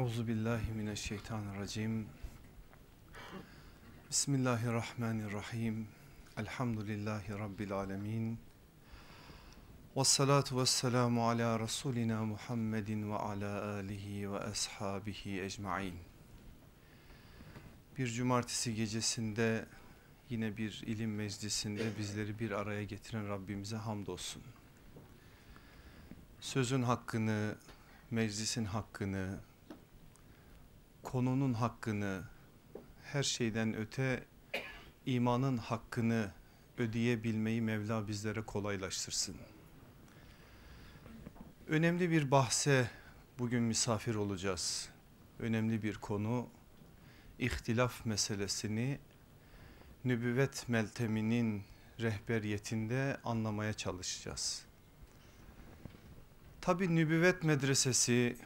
Euzu billahi mineşşeytanirracim. Bismillahirrahmanirrahim. Elhamdülillahi rabbil alamin. Ves salatu vesselamu ala rasulina Muhammedin ve ala alihi ve ashabihi ecmaîn. Bir cumartesi gecesinde yine bir ilim meclisinde bizleri bir araya getiren Rabbimize hamdolsun. Sözün hakkını, meclisin hakkını, konunun hakkını, her şeyden öte imanın hakkını ödeyebilmeyi Mevla bizlere kolaylaştırsın. Önemli bir bahse bugün misafir olacağız. Önemli bir konu ihtilaf meselesini nübüvvet melteminin rehberiyetinde anlamaya çalışacağız. Tabi nübüvvet medresesi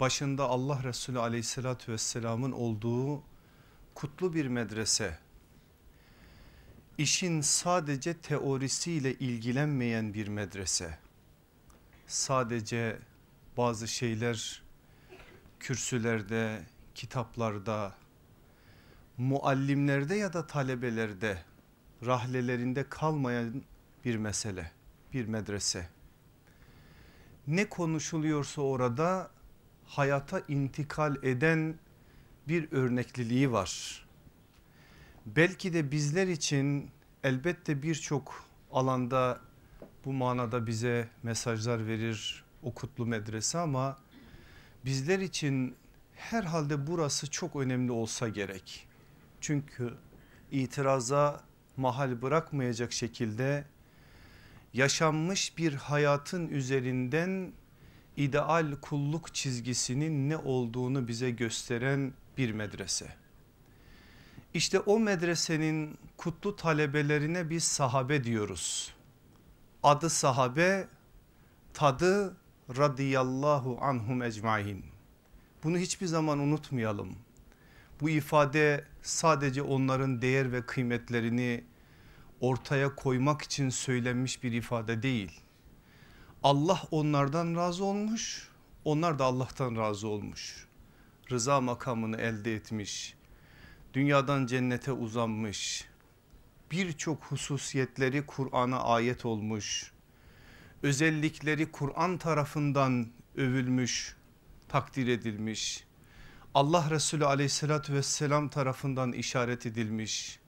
başında Allah Resulü aleyhissalatü vesselamın olduğu kutlu bir medrese işin sadece teorisiyle ilgilenmeyen bir medrese sadece bazı şeyler kürsülerde kitaplarda muallimlerde ya da talebelerde rahlelerinde kalmayan bir mesele bir medrese ne konuşuluyorsa orada hayata intikal eden bir örnekliliği var. Belki de bizler için elbette birçok alanda bu manada bize mesajlar verir o kutlu medrese ama bizler için herhalde burası çok önemli olsa gerek. Çünkü itiraza mahal bırakmayacak şekilde yaşanmış bir hayatın üzerinden ideal kulluk çizgisinin ne olduğunu bize gösteren bir medrese. İşte o medresenin kutlu talebelerine biz sahabe diyoruz. Adı sahabe, tadı radıyallahu anhum ecmain. Bunu hiçbir zaman unutmayalım. Bu ifade sadece onların değer ve kıymetlerini ortaya koymak için söylenmiş bir ifade değil Allah onlardan razı olmuş onlar da Allah'tan razı olmuş. Rıza makamını elde etmiş. Dünyadan cennete uzanmış. Birçok hususiyetleri Kur'an'a ayet olmuş. Özellikleri Kur'an tarafından övülmüş, takdir edilmiş. Allah Resulü aleyhissalatü vesselam tarafından işaret edilmiş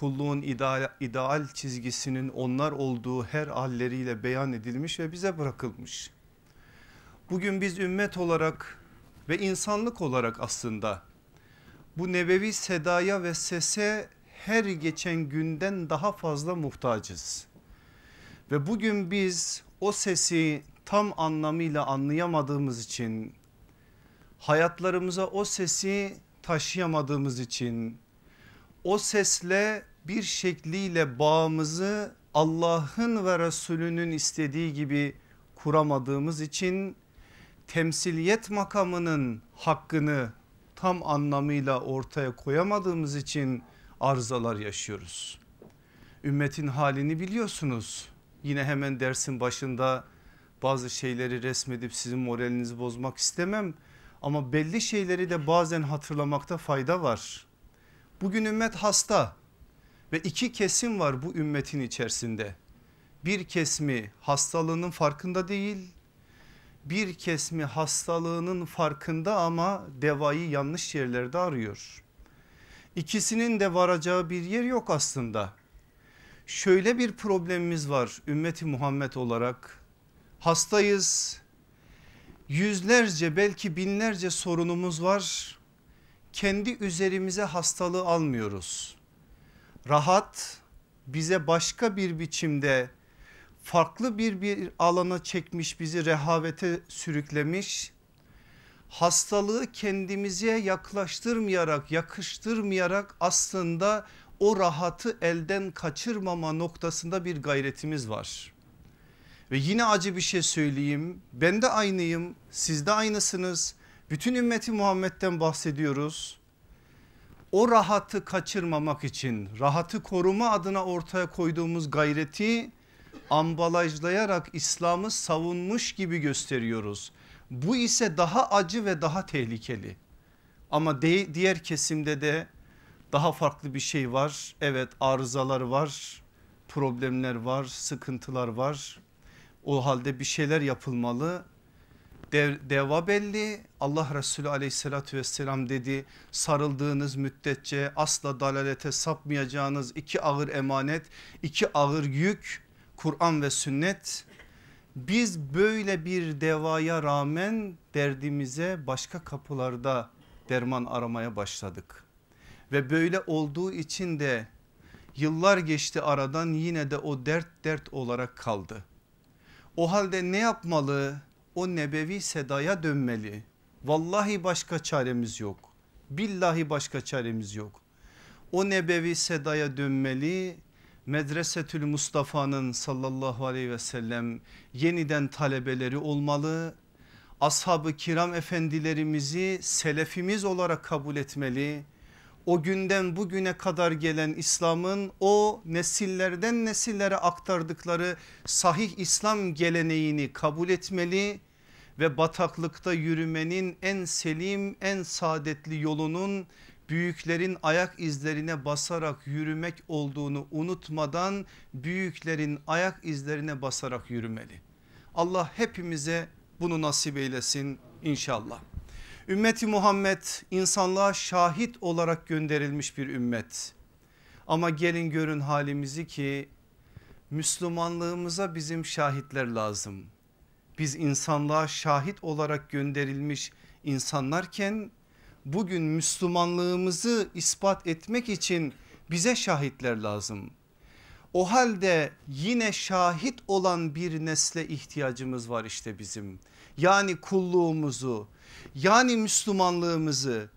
kulluğun ideal, ideal çizgisinin onlar olduğu her halleriyle beyan edilmiş ve bize bırakılmış. Bugün biz ümmet olarak ve insanlık olarak aslında bu nebevi sedaya ve sese her geçen günden daha fazla muhtacız. Ve bugün biz o sesi tam anlamıyla anlayamadığımız için hayatlarımıza o sesi taşıyamadığımız için o sesle bir şekliyle bağımızı Allah'ın ve Resulünün istediği gibi kuramadığımız için temsiliyet makamının hakkını tam anlamıyla ortaya koyamadığımız için arızalar yaşıyoruz. Ümmetin halini biliyorsunuz. Yine hemen dersin başında bazı şeyleri resmedip sizin moralinizi bozmak istemem ama belli şeyleri de bazen hatırlamakta fayda var. Bugün ümmet hasta ve iki kesim var bu ümmetin içerisinde. Bir kesmi hastalığının farkında değil. Bir kesmi hastalığının farkında ama devayı yanlış yerlerde arıyor. İkisinin de varacağı bir yer yok aslında. Şöyle bir problemimiz var ümmeti Muhammed olarak. Hastayız. Yüzlerce belki binlerce sorunumuz var kendi üzerimize hastalığı almıyoruz. Rahat bize başka bir biçimde farklı bir bir alana çekmiş bizi rehavete sürüklemiş. Hastalığı kendimize yaklaştırmayarak yakıştırmayarak aslında o rahatı elden kaçırmama noktasında bir gayretimiz var. Ve yine acı bir şey söyleyeyim ben de aynıyım siz de aynısınız bütün ümmeti Muhammed'den bahsediyoruz. O rahatı kaçırmamak için rahatı koruma adına ortaya koyduğumuz gayreti ambalajlayarak İslam'ı savunmuş gibi gösteriyoruz. Bu ise daha acı ve daha tehlikeli. Ama de, diğer kesimde de daha farklı bir şey var. Evet arızalar var, problemler var, sıkıntılar var. O halde bir şeyler yapılmalı dev, deva belli Allah Resulü aleyhissalatü vesselam dedi sarıldığınız müddetçe asla dalalete sapmayacağınız iki ağır emanet iki ağır yük Kur'an ve sünnet biz böyle bir devaya rağmen derdimize başka kapılarda derman aramaya başladık ve böyle olduğu için de yıllar geçti aradan yine de o dert dert olarak kaldı. O halde ne yapmalı o nebevi sedaya dönmeli. Vallahi başka çaremiz yok. Billahi başka çaremiz yok. O nebevi sedaya dönmeli. Medresetül Mustafa'nın sallallahu aleyhi ve sellem yeniden talebeleri olmalı. Ashab-ı kiram efendilerimizi selefimiz olarak kabul etmeli. O günden bugüne kadar gelen İslam'ın o nesillerden nesillere aktardıkları sahih İslam geleneğini kabul etmeli ve bataklıkta yürümenin en selim en saadetli yolunun büyüklerin ayak izlerine basarak yürümek olduğunu unutmadan büyüklerin ayak izlerine basarak yürümeli. Allah hepimize bunu nasip eylesin inşallah. Ümmeti Muhammed insanlığa şahit olarak gönderilmiş bir ümmet. Ama gelin görün halimizi ki Müslümanlığımıza bizim şahitler lazım biz insanlığa şahit olarak gönderilmiş insanlarken bugün Müslümanlığımızı ispat etmek için bize şahitler lazım. O halde yine şahit olan bir nesle ihtiyacımız var işte bizim. Yani kulluğumuzu yani Müslümanlığımızı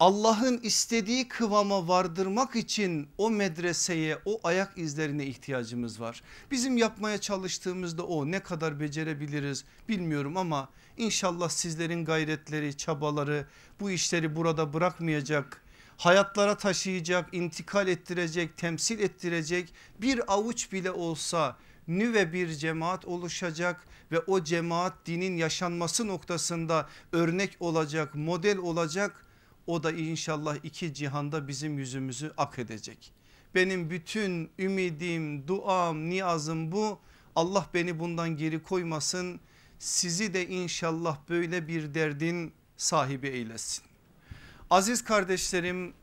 Allah'ın istediği kıvama vardırmak için o medreseye o ayak izlerine ihtiyacımız var. Bizim yapmaya çalıştığımızda o ne kadar becerebiliriz bilmiyorum ama inşallah sizlerin gayretleri çabaları bu işleri burada bırakmayacak hayatlara taşıyacak intikal ettirecek temsil ettirecek bir avuç bile olsa nüve bir cemaat oluşacak ve o cemaat dinin yaşanması noktasında örnek olacak model olacak o da inşallah iki cihanda bizim yüzümüzü ak edecek. Benim bütün ümidim, duam, niyazım bu. Allah beni bundan geri koymasın. Sizi de inşallah böyle bir derdin sahibi eylesin. Aziz kardeşlerim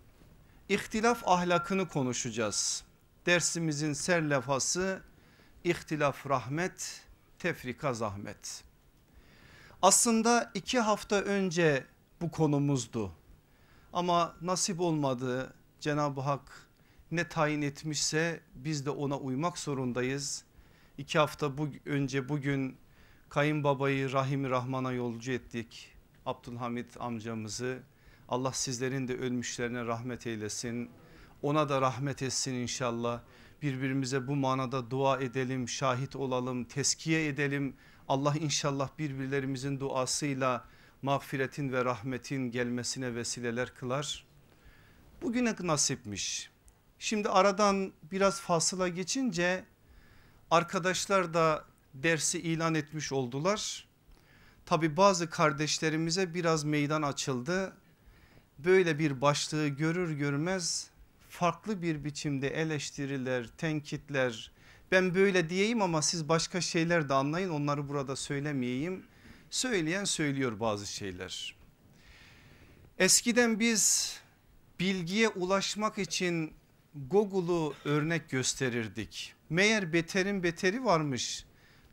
ihtilaf ahlakını konuşacağız. Dersimizin serlefası ihtilaf rahmet, tefrika zahmet. Aslında iki hafta önce bu konumuzdu. Ama nasip olmadı Cenab-ı Hak ne tayin etmişse biz de ona uymak zorundayız. İki hafta bu, önce bugün kayınbabayı Rahim Rahman'a yolcu ettik. Abdülhamid amcamızı Allah sizlerin de ölmüşlerine rahmet eylesin. Ona da rahmet etsin inşallah. Birbirimize bu manada dua edelim, şahit olalım, teskiye edelim. Allah inşallah birbirlerimizin duasıyla mağfiretin ve rahmetin gelmesine vesileler kılar. Bugüne nasipmiş. Şimdi aradan biraz fasıla geçince arkadaşlar da dersi ilan etmiş oldular. Tabi bazı kardeşlerimize biraz meydan açıldı. Böyle bir başlığı görür görmez farklı bir biçimde eleştiriler, tenkitler ben böyle diyeyim ama siz başka şeyler de anlayın onları burada söylemeyeyim söyleyen söylüyor bazı şeyler. Eskiden biz bilgiye ulaşmak için Google'u örnek gösterirdik. Meğer beterin beteri varmış.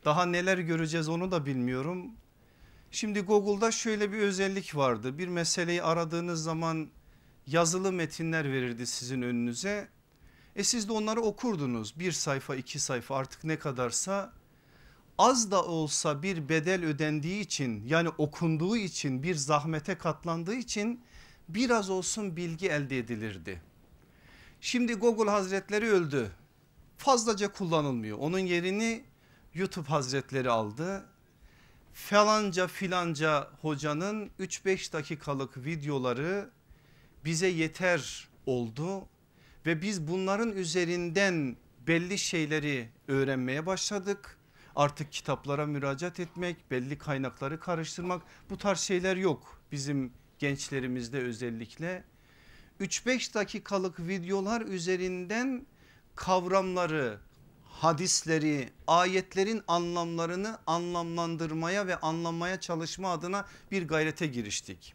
Daha neler göreceğiz onu da bilmiyorum. Şimdi Google'da şöyle bir özellik vardı. Bir meseleyi aradığınız zaman yazılı metinler verirdi sizin önünüze. E siz de onları okurdunuz. Bir sayfa iki sayfa artık ne kadarsa az da olsa bir bedel ödendiği için yani okunduğu için bir zahmete katlandığı için biraz olsun bilgi elde edilirdi. Şimdi Google Hazretleri öldü. Fazlaca kullanılmıyor. Onun yerini YouTube Hazretleri aldı. Falanca filanca hocanın 3-5 dakikalık videoları bize yeter oldu ve biz bunların üzerinden belli şeyleri öğrenmeye başladık artık kitaplara müracaat etmek, belli kaynakları karıştırmak bu tarz şeyler yok bizim gençlerimizde özellikle. 3-5 dakikalık videolar üzerinden kavramları, hadisleri, ayetlerin anlamlarını anlamlandırmaya ve anlamaya çalışma adına bir gayrete giriştik.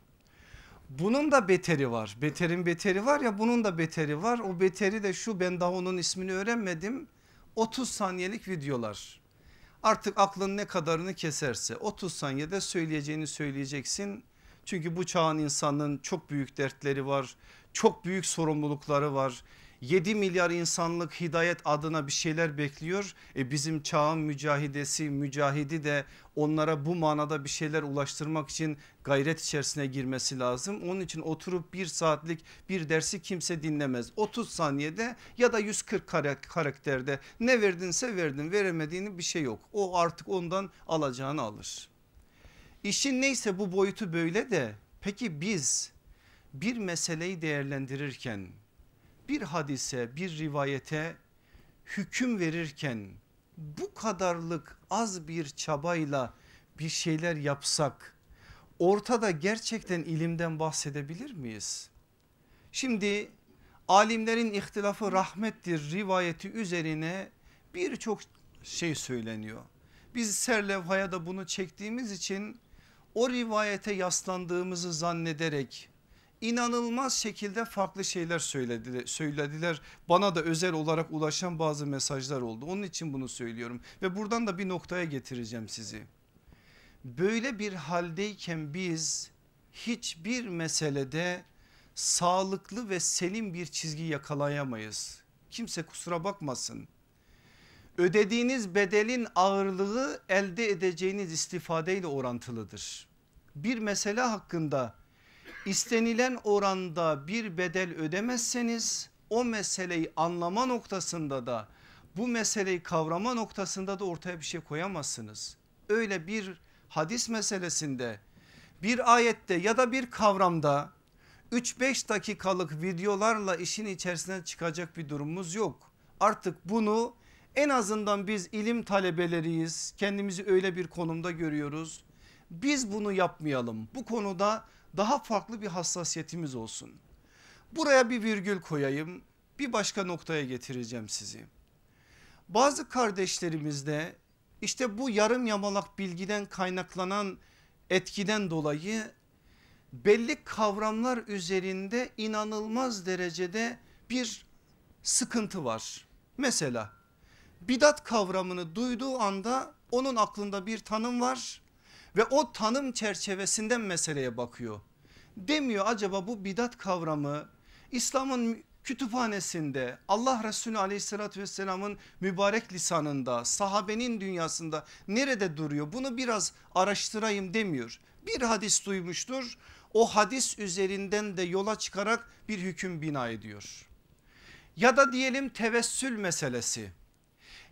Bunun da beteri var. Beterin beteri var ya bunun da beteri var. O beteri de şu ben daha onun ismini öğrenmedim. 30 saniyelik videolar. Artık aklın ne kadarını keserse 30 saniyede söyleyeceğini söyleyeceksin. Çünkü bu çağın insanının çok büyük dertleri var. Çok büyük sorumlulukları var. 7 milyar insanlık hidayet adına bir şeyler bekliyor. E bizim çağın mücahidesi mücahidi de onlara bu manada bir şeyler ulaştırmak için gayret içerisine girmesi lazım. Onun için oturup bir saatlik bir dersi kimse dinlemez. 30 saniyede ya da 140 karakterde ne verdinse verdin veremediğini bir şey yok. O artık ondan alacağını alır. İşin neyse bu boyutu böyle de peki biz bir meseleyi değerlendirirken bir hadise bir rivayete hüküm verirken bu kadarlık az bir çabayla bir şeyler yapsak ortada gerçekten ilimden bahsedebilir miyiz? Şimdi alimlerin ihtilafı rahmettir rivayeti üzerine birçok şey söyleniyor. Biz serlevhaya da bunu çektiğimiz için o rivayete yaslandığımızı zannederek inanılmaz şekilde farklı şeyler söylediler, söylediler. Bana da özel olarak ulaşan bazı mesajlar oldu. Onun için bunu söylüyorum ve buradan da bir noktaya getireceğim sizi. Böyle bir haldeyken biz hiçbir meselede sağlıklı ve selim bir çizgi yakalayamayız. Kimse kusura bakmasın. Ödediğiniz bedelin ağırlığı elde edeceğiniz istifadeyle orantılıdır. Bir mesele hakkında istenilen oranda bir bedel ödemezseniz o meseleyi anlama noktasında da bu meseleyi kavrama noktasında da ortaya bir şey koyamazsınız. Öyle bir hadis meselesinde bir ayette ya da bir kavramda 3-5 dakikalık videolarla işin içerisine çıkacak bir durumumuz yok. Artık bunu en azından biz ilim talebeleriyiz. Kendimizi öyle bir konumda görüyoruz. Biz bunu yapmayalım. Bu konuda daha farklı bir hassasiyetimiz olsun. Buraya bir virgül koyayım bir başka noktaya getireceğim sizi. Bazı kardeşlerimizde işte bu yarım yamalak bilgiden kaynaklanan etkiden dolayı belli kavramlar üzerinde inanılmaz derecede bir sıkıntı var. Mesela bidat kavramını duyduğu anda onun aklında bir tanım var ve o tanım çerçevesinden meseleye bakıyor. Demiyor acaba bu bidat kavramı İslam'ın kütüphanesinde Allah Resulü aleyhissalatü vesselamın mübarek lisanında sahabenin dünyasında nerede duruyor bunu biraz araştırayım demiyor. Bir hadis duymuştur o hadis üzerinden de yola çıkarak bir hüküm bina ediyor. Ya da diyelim tevessül meselesi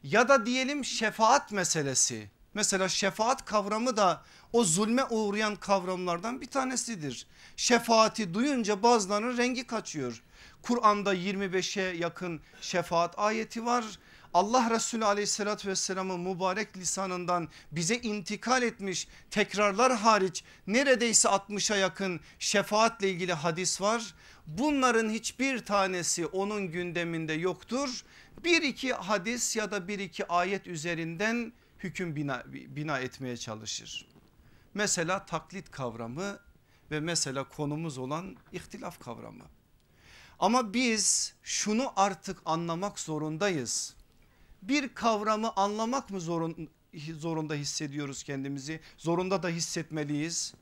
ya da diyelim şefaat meselesi Mesela şefaat kavramı da o zulme uğrayan kavramlardan bir tanesidir. Şefaati duyunca bazılarının rengi kaçıyor. Kur'an'da 25'e yakın şefaat ayeti var. Allah Resulü aleyhissalatü vesselamın mübarek lisanından bize intikal etmiş tekrarlar hariç neredeyse 60'a yakın şefaatle ilgili hadis var. Bunların hiçbir tanesi onun gündeminde yoktur. Bir iki hadis ya da bir iki ayet üzerinden hüküm bina, bina etmeye çalışır. Mesela taklit kavramı ve mesela konumuz olan ihtilaf kavramı. Ama biz şunu artık anlamak zorundayız. Bir kavramı anlamak mı zorun, zorunda hissediyoruz kendimizi? Zorunda da hissetmeliyiz.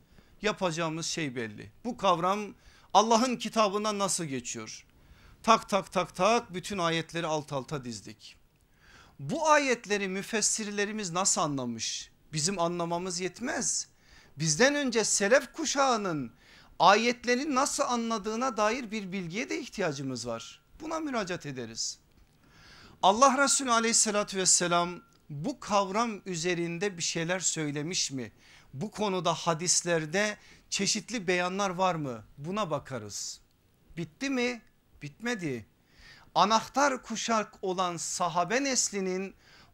Yapacağımız şey belli. Bu kavram Allah'ın kitabına nasıl geçiyor? Tak tak tak tak bütün ayetleri alt alta dizdik. Bu ayetleri müfessirlerimiz nasıl anlamış? Bizim anlamamız yetmez. Bizden önce selef kuşağının ayetleri nasıl anladığına dair bir bilgiye de ihtiyacımız var. Buna müracaat ederiz. Allah Resulü aleyhissalatü vesselam bu kavram üzerinde bir şeyler söylemiş mi? Bu konuda hadislerde çeşitli beyanlar var mı? Buna bakarız. Bitti mi? Bitmedi anahtar kuşak olan sahabe neslinin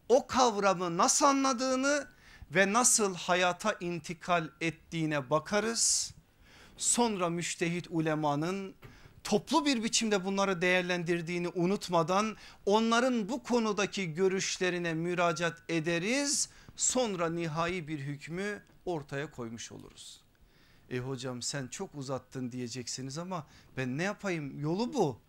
o kavramı nasıl anladığını ve nasıl hayata intikal ettiğine bakarız. Sonra müştehit ulemanın toplu bir biçimde bunları değerlendirdiğini unutmadan onların bu konudaki görüşlerine müracaat ederiz. Sonra nihai bir hükmü ortaya koymuş oluruz. E hocam sen çok uzattın diyeceksiniz ama ben ne yapayım yolu bu.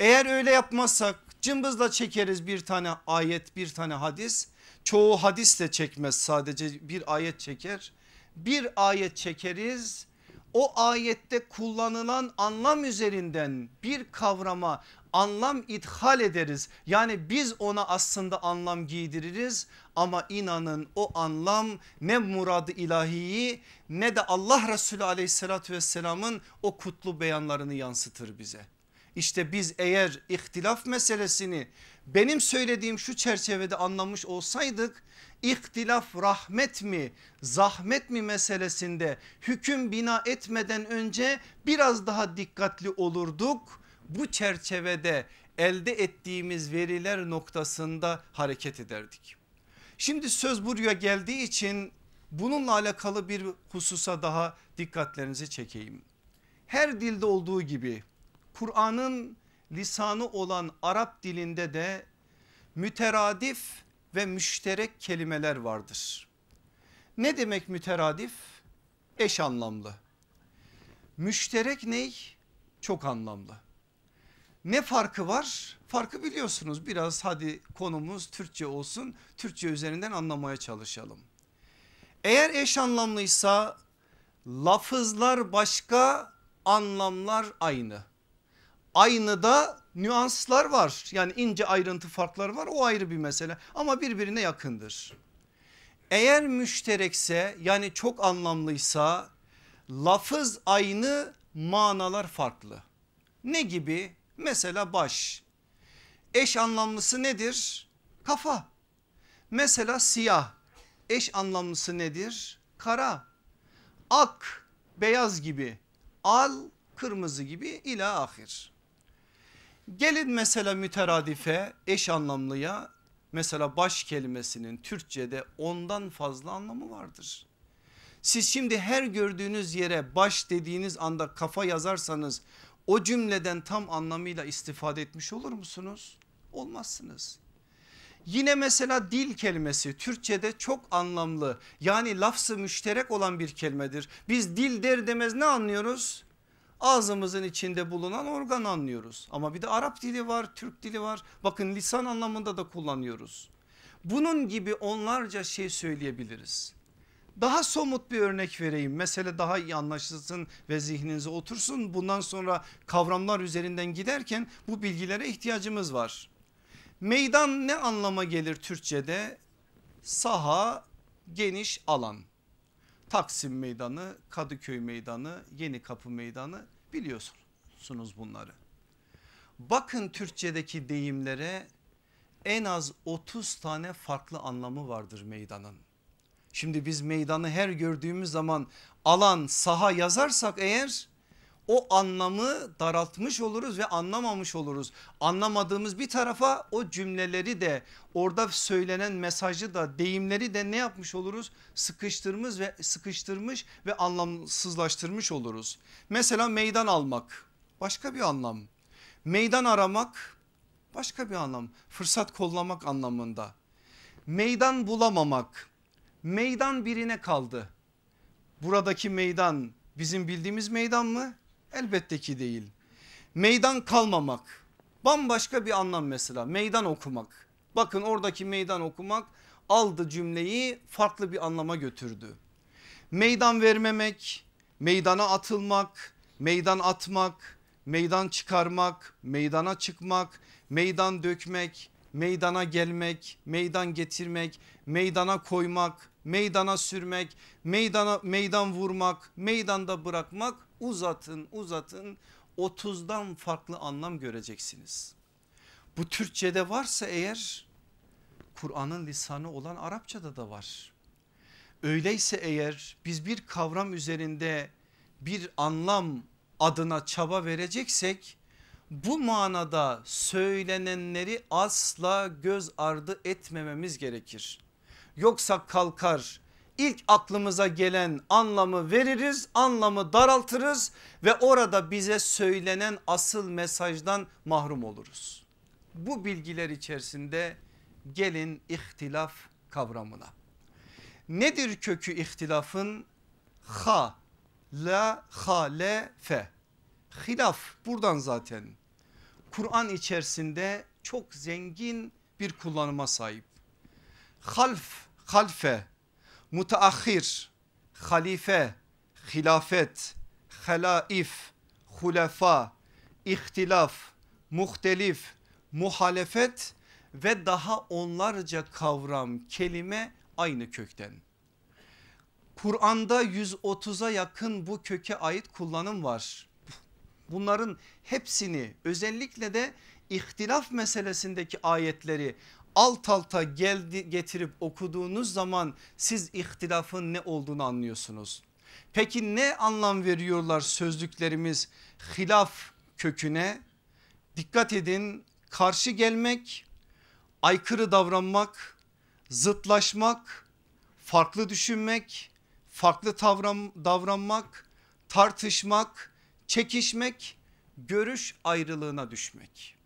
Eğer öyle yapmazsak cımbızla çekeriz bir tane ayet bir tane hadis. Çoğu hadis de çekmez sadece bir ayet çeker. Bir ayet çekeriz o ayette kullanılan anlam üzerinden bir kavrama anlam ithal ederiz. Yani biz ona aslında anlam giydiririz ama inanın o anlam ne muradı ilahiyi ne de Allah Resulü aleyhissalatü vesselamın o kutlu beyanlarını yansıtır bize. İşte biz eğer ihtilaf meselesini benim söylediğim şu çerçevede anlamış olsaydık ihtilaf rahmet mi zahmet mi meselesinde hüküm bina etmeden önce biraz daha dikkatli olurduk. Bu çerçevede elde ettiğimiz veriler noktasında hareket ederdik. Şimdi söz buraya geldiği için bununla alakalı bir hususa daha dikkatlerinizi çekeyim. Her dilde olduğu gibi Kur'an'ın lisanı olan Arap dilinde de müteradif ve müşterek kelimeler vardır. Ne demek müteradif? Eş anlamlı. Müşterek ney? Çok anlamlı. Ne farkı var? Farkı biliyorsunuz biraz hadi konumuz Türkçe olsun. Türkçe üzerinden anlamaya çalışalım. Eğer eş anlamlıysa lafızlar başka anlamlar aynı. Aynı da nüanslar var. Yani ince ayrıntı farkları var o ayrı bir mesele ama birbirine yakındır. Eğer müşterekse yani çok anlamlıysa lafız aynı manalar farklı. Ne gibi? Mesela baş. Eş anlamlısı nedir? Kafa. Mesela siyah. Eş anlamlısı nedir? Kara. Ak beyaz gibi. Al kırmızı gibi ila ahir. Gelin mesela müteradife eş anlamlıya mesela baş kelimesinin Türkçe'de ondan fazla anlamı vardır. Siz şimdi her gördüğünüz yere baş dediğiniz anda kafa yazarsanız o cümleden tam anlamıyla istifade etmiş olur musunuz? Olmazsınız. Yine mesela dil kelimesi Türkçe'de çok anlamlı yani lafzı müşterek olan bir kelimedir. Biz dil der demez ne anlıyoruz? ağzımızın içinde bulunan organ anlıyoruz. Ama bir de Arap dili var, Türk dili var. Bakın lisan anlamında da kullanıyoruz. Bunun gibi onlarca şey söyleyebiliriz. Daha somut bir örnek vereyim. Mesele daha iyi anlaşılsın ve zihninize otursun. Bundan sonra kavramlar üzerinden giderken bu bilgilere ihtiyacımız var. Meydan ne anlama gelir Türkçe'de? Saha, geniş alan. Taksim Meydanı, Kadıköy Meydanı, Yeni Kapı Meydanı biliyorsunuz bunları. Bakın Türkçedeki deyimlere en az 30 tane farklı anlamı vardır meydanın. Şimdi biz meydanı her gördüğümüz zaman alan saha yazarsak eğer o anlamı daraltmış oluruz ve anlamamış oluruz. Anlamadığımız bir tarafa o cümleleri de orada söylenen mesajı da deyimleri de ne yapmış oluruz? Sıkıştırmış ve sıkıştırmış ve anlamsızlaştırmış oluruz. Mesela meydan almak başka bir anlam. Meydan aramak başka bir anlam. Fırsat kollamak anlamında. Meydan bulamamak. Meydan birine kaldı. Buradaki meydan bizim bildiğimiz meydan mı? Elbette ki değil. Meydan kalmamak bambaşka bir anlam mesela meydan okumak. Bakın oradaki meydan okumak aldı cümleyi farklı bir anlama götürdü. Meydan vermemek, meydana atılmak, meydan atmak, meydan çıkarmak, meydana çıkmak, meydan dökmek, meydana gelmek, meydan getirmek, meydana koymak, meydana sürmek, meydana meydan vurmak, meydanda bırakmak uzatın uzatın 30'dan farklı anlam göreceksiniz. Bu Türkçe'de varsa eğer Kur'an'ın lisanı olan Arapça'da da var. Öyleyse eğer biz bir kavram üzerinde bir anlam adına çaba vereceksek bu manada söylenenleri asla göz ardı etmememiz gerekir. Yoksa kalkar ilk aklımıza gelen anlamı veririz anlamı daraltırız ve orada bize söylenen asıl mesajdan mahrum oluruz. Bu bilgiler içerisinde gelin ihtilaf kavramına. Nedir kökü ihtilafın? Ha, la, ha, le, fe. Hilaf buradan zaten. Kur'an içerisinde çok zengin bir kullanıma sahip. Half, halfe mutaahhir, halife, hilafet, helaif, hulefa, ihtilaf, muhtelif, muhalefet ve daha onlarca kavram kelime aynı kökten. Kur'an'da 130'a yakın bu köke ait kullanım var. Bunların hepsini özellikle de ihtilaf meselesindeki ayetleri alt alta geldi getirip okuduğunuz zaman siz ihtilafın ne olduğunu anlıyorsunuz. Peki ne anlam veriyorlar sözlüklerimiz hilaf köküne? Dikkat edin karşı gelmek, aykırı davranmak, zıtlaşmak, farklı düşünmek, farklı davranmak, tartışmak, çekişmek, görüş ayrılığına düşmek.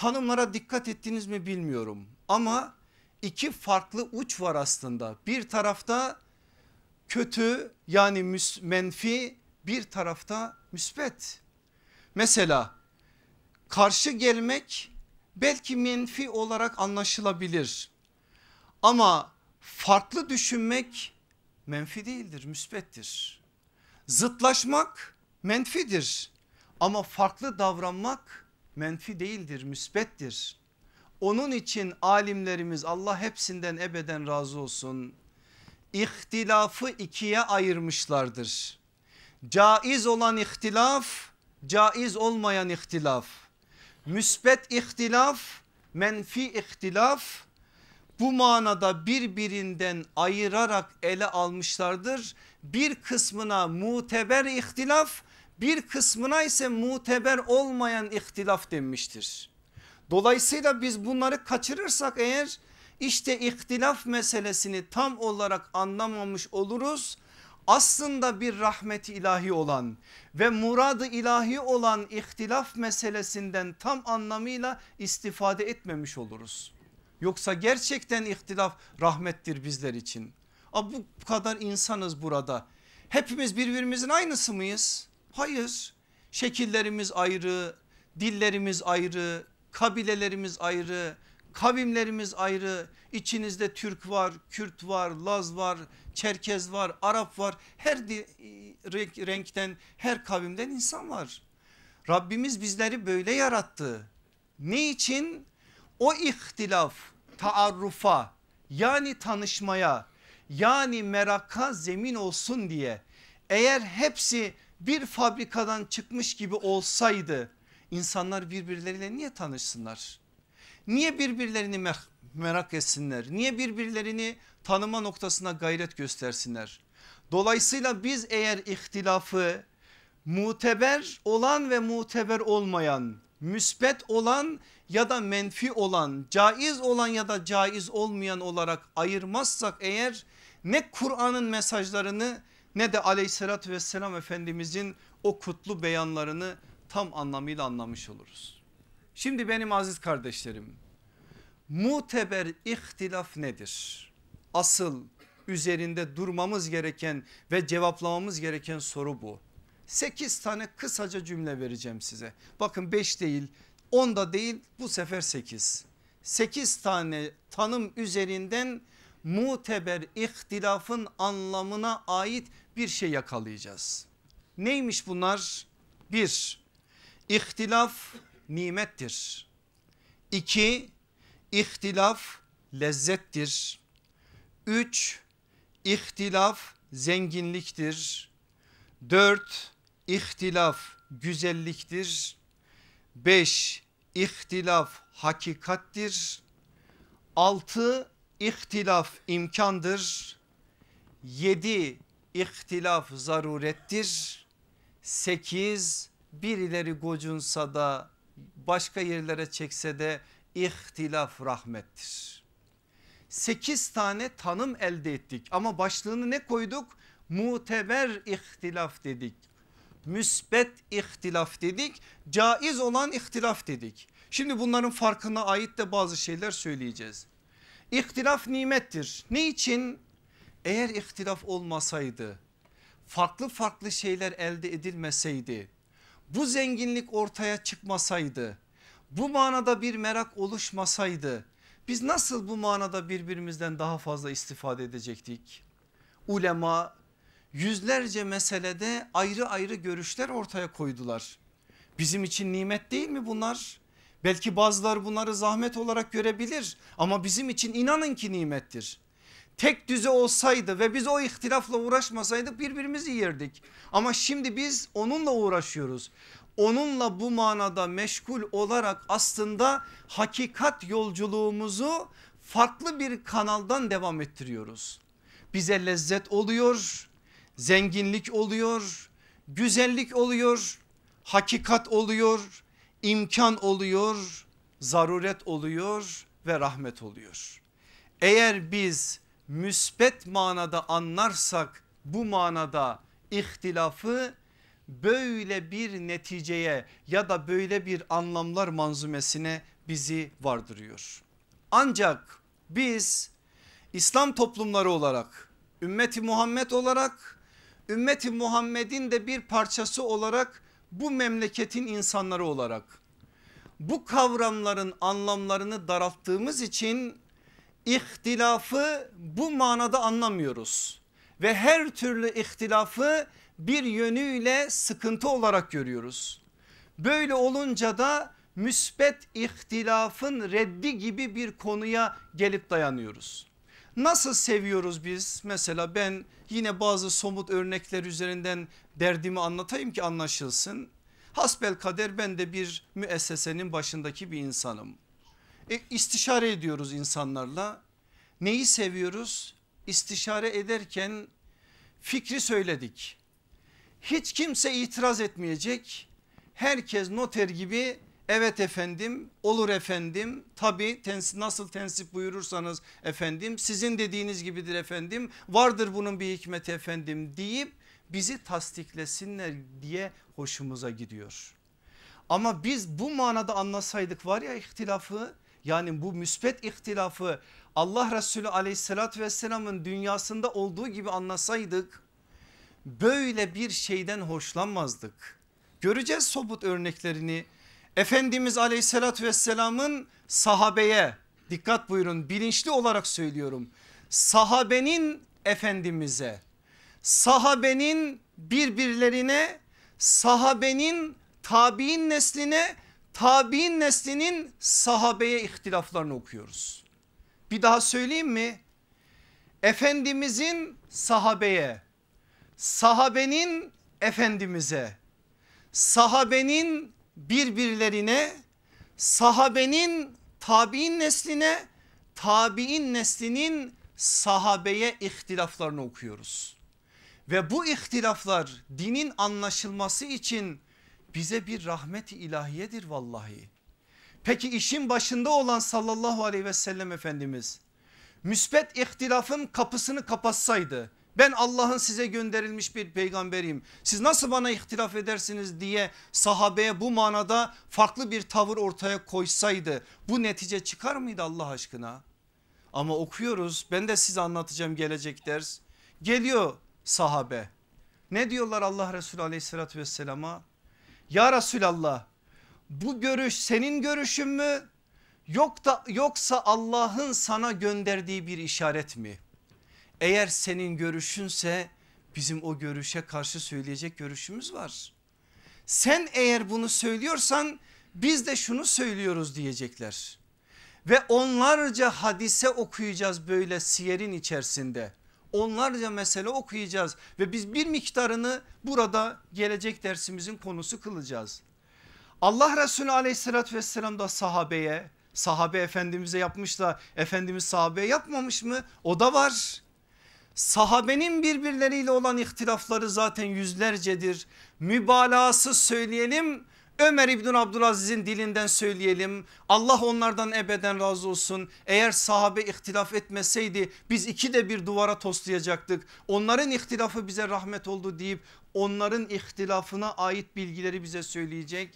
Tanımlara dikkat ettiniz mi bilmiyorum ama iki farklı uç var aslında. Bir tarafta kötü yani menfi bir tarafta müspet Mesela karşı gelmek belki menfi olarak anlaşılabilir. Ama farklı düşünmek menfi değildir müspettir Zıtlaşmak menfidir ama farklı davranmak menfi değildir müsbettir. Onun için alimlerimiz Allah hepsinden ebeden razı olsun. İhtilafı ikiye ayırmışlardır. Caiz olan ihtilaf, caiz olmayan ihtilaf. Müsbet ihtilaf, menfi ihtilaf bu manada birbirinden ayırarak ele almışlardır. Bir kısmına muteber ihtilaf bir kısmına ise muteber olmayan ihtilaf denmiştir. Dolayısıyla biz bunları kaçırırsak eğer işte ihtilaf meselesini tam olarak anlamamış oluruz. Aslında bir rahmeti ilahi olan ve muradı ilahi olan ihtilaf meselesinden tam anlamıyla istifade etmemiş oluruz. Yoksa gerçekten ihtilaf rahmettir bizler için. Aa, bu kadar insanız burada. Hepimiz birbirimizin aynısı mıyız? Hayır şekillerimiz ayrı, dillerimiz ayrı, kabilelerimiz ayrı, kavimlerimiz ayrı. İçinizde Türk var, Kürt var, Laz var, Çerkez var, Arap var. Her renkten, her kavimden insan var. Rabbimiz bizleri böyle yarattı. Ne için? O ihtilaf taarrufa yani tanışmaya yani meraka zemin olsun diye eğer hepsi bir fabrikadan çıkmış gibi olsaydı insanlar birbirleriyle niye tanışsınlar? Niye birbirlerini merak etsinler? Niye birbirlerini tanıma noktasına gayret göstersinler? Dolayısıyla biz eğer ihtilafı muteber olan ve muteber olmayan, müsbet olan ya da menfi olan, caiz olan ya da caiz olmayan olarak ayırmazsak eğer ne Kur'an'ın mesajlarını ne de aleyhissalatü vesselam efendimizin o kutlu beyanlarını tam anlamıyla anlamış oluruz. Şimdi benim aziz kardeşlerim muteber ihtilaf nedir? Asıl üzerinde durmamız gereken ve cevaplamamız gereken soru bu. 8 tane kısaca cümle vereceğim size. Bakın 5 değil 10 da değil bu sefer 8. 8 tane tanım üzerinden muteber ihtilafın anlamına ait bir şey yakalayacağız. Neymiş bunlar? Bir, ihtilaf nimettir. İki, ihtilaf lezzettir. Üç, ihtilaf zenginliktir. Dört, ihtilaf güzelliktir. Beş, ihtilaf hakikattir. Altı, ihtilaf imkandır. Yedi, İhtilaf zarurettir. Sekiz birileri gocunsa da başka yerlere çekse de ihtilaf rahmettir. Sekiz tane tanım elde ettik ama başlığını ne koyduk? Muteber ihtilaf dedik. Müsbet ihtilaf dedik. Caiz olan ihtilaf dedik. Şimdi bunların farkına ait de bazı şeyler söyleyeceğiz. İhtilaf nimettir. Ne için? eğer ihtilaf olmasaydı farklı farklı şeyler elde edilmeseydi bu zenginlik ortaya çıkmasaydı bu manada bir merak oluşmasaydı biz nasıl bu manada birbirimizden daha fazla istifade edecektik? Ulema yüzlerce meselede ayrı ayrı görüşler ortaya koydular. Bizim için nimet değil mi bunlar? Belki bazılar bunları zahmet olarak görebilir ama bizim için inanın ki nimettir tek düze olsaydı ve biz o ihtilafla uğraşmasaydık birbirimizi yerdik. Ama şimdi biz onunla uğraşıyoruz. Onunla bu manada meşgul olarak aslında hakikat yolculuğumuzu farklı bir kanaldan devam ettiriyoruz. Bize lezzet oluyor, zenginlik oluyor, güzellik oluyor, hakikat oluyor, imkan oluyor, zaruret oluyor ve rahmet oluyor. Eğer biz müsbet manada anlarsak bu manada ihtilafı böyle bir neticeye ya da böyle bir anlamlar manzumesine bizi vardırıyor. Ancak biz İslam toplumları olarak ümmeti Muhammed olarak ümmeti Muhammed'in de bir parçası olarak bu memleketin insanları olarak bu kavramların anlamlarını daralttığımız için İhtilafı bu manada anlamıyoruz ve her türlü ihtilafı bir yönüyle sıkıntı olarak görüyoruz. Böyle olunca da müsbet ihtilafın reddi gibi bir konuya gelip dayanıyoruz. Nasıl seviyoruz biz mesela ben yine bazı somut örnekler üzerinden derdimi anlatayım ki anlaşılsın. Hasbel kader ben de bir müessesenin başındaki bir insanım e, istişare ediyoruz insanlarla. Neyi seviyoruz? İstişare ederken fikri söyledik. Hiç kimse itiraz etmeyecek. Herkes noter gibi evet efendim olur efendim tabi tens nasıl tensip buyurursanız efendim sizin dediğiniz gibidir efendim vardır bunun bir hikmeti efendim deyip bizi tasdiklesinler diye hoşumuza gidiyor. Ama biz bu manada anlasaydık var ya ihtilafı yani bu müspet ihtilafı Allah Resulü aleyhissalatü vesselamın dünyasında olduğu gibi anlasaydık böyle bir şeyden hoşlanmazdık. Göreceğiz sobut örneklerini. Efendimiz aleyhissalatü vesselamın sahabeye dikkat buyurun bilinçli olarak söylüyorum. Sahabenin Efendimiz'e sahabenin birbirlerine sahabenin tabi'in nesline tabi'in neslinin sahabeye ihtilaflarını okuyoruz. Bir daha söyleyeyim mi? Efendimizin sahabeye, sahabenin efendimize, sahabenin birbirlerine, sahabenin tabi'in nesline, tabi'in neslinin sahabeye ihtilaflarını okuyoruz. Ve bu ihtilaflar dinin anlaşılması için bize bir rahmeti ilahiyedir vallahi. Peki işin başında olan sallallahu aleyhi ve sellem efendimiz müspet ihtilafın kapısını kapatsaydı ben Allah'ın size gönderilmiş bir peygamberiyim siz nasıl bana ihtilaf edersiniz diye sahabeye bu manada farklı bir tavır ortaya koysaydı bu netice çıkar mıydı Allah aşkına? Ama okuyoruz ben de size anlatacağım gelecek ders geliyor sahabe ne diyorlar Allah Resulü aleyhissalatü vesselama ya Resulallah bu görüş senin görüşün mü yok da, yoksa Allah'ın sana gönderdiği bir işaret mi? Eğer senin görüşünse bizim o görüşe karşı söyleyecek görüşümüz var. Sen eğer bunu söylüyorsan biz de şunu söylüyoruz diyecekler. Ve onlarca hadise okuyacağız böyle siyerin içerisinde onlarca mesele okuyacağız ve biz bir miktarını burada gelecek dersimizin konusu kılacağız. Allah Resulü aleyhissalatü vesselam da sahabeye sahabe efendimize yapmış da efendimiz sahabeye yapmamış mı? O da var. Sahabenin birbirleriyle olan ihtilafları zaten yüzlercedir. Mübalağası söyleyelim Ömer İbni Abdülaziz'in dilinden söyleyelim. Allah onlardan ebeden razı olsun. Eğer sahabe ihtilaf etmeseydi biz iki de bir duvara toslayacaktık. Onların ihtilafı bize rahmet oldu deyip onların ihtilafına ait bilgileri bize söyleyecek.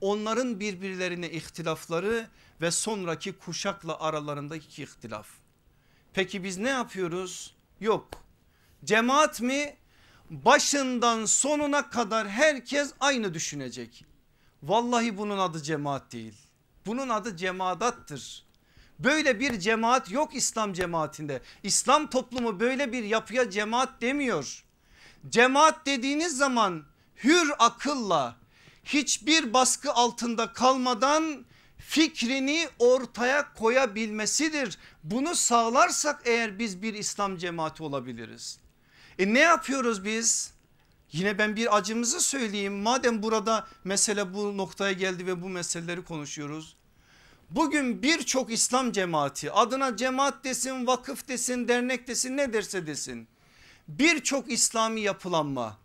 Onların birbirlerine ihtilafları ve sonraki kuşakla aralarındaki ihtilaf. Peki biz ne yapıyoruz? Yok. Cemaat mi? Başından sonuna kadar herkes aynı düşünecek Vallahi bunun adı cemaat değil. Bunun adı cemaadattır. Böyle bir cemaat yok İslam cemaatinde. İslam toplumu böyle bir yapıya cemaat demiyor. Cemaat dediğiniz zaman hür akılla hiçbir baskı altında kalmadan fikrini ortaya koyabilmesidir. Bunu sağlarsak eğer biz bir İslam cemaati olabiliriz. E ne yapıyoruz biz? Yine ben bir acımızı söyleyeyim. Madem burada mesele bu noktaya geldi ve bu meseleleri konuşuyoruz. Bugün birçok İslam cemaati adına cemaat desin, vakıf desin, dernek desin ne derse desin. Birçok İslami yapılanma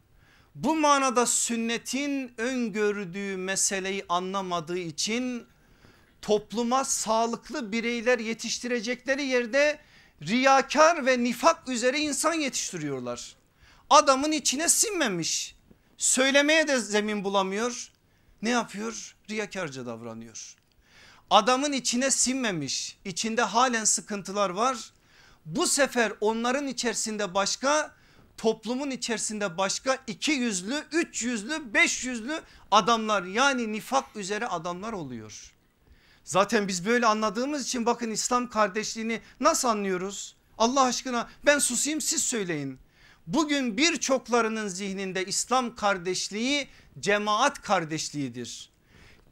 bu manada sünnetin öngördüğü meseleyi anlamadığı için topluma sağlıklı bireyler yetiştirecekleri yerde riyakar ve nifak üzere insan yetiştiriyorlar adamın içine sinmemiş. Söylemeye de zemin bulamıyor. Ne yapıyor? Riyakarca davranıyor. Adamın içine sinmemiş. İçinde halen sıkıntılar var. Bu sefer onların içerisinde başka toplumun içerisinde başka iki yüzlü, üç yüzlü, beş yüzlü adamlar yani nifak üzere adamlar oluyor. Zaten biz böyle anladığımız için bakın İslam kardeşliğini nasıl anlıyoruz? Allah aşkına ben susayım siz söyleyin. Bugün birçoklarının zihninde İslam kardeşliği cemaat kardeşliğidir.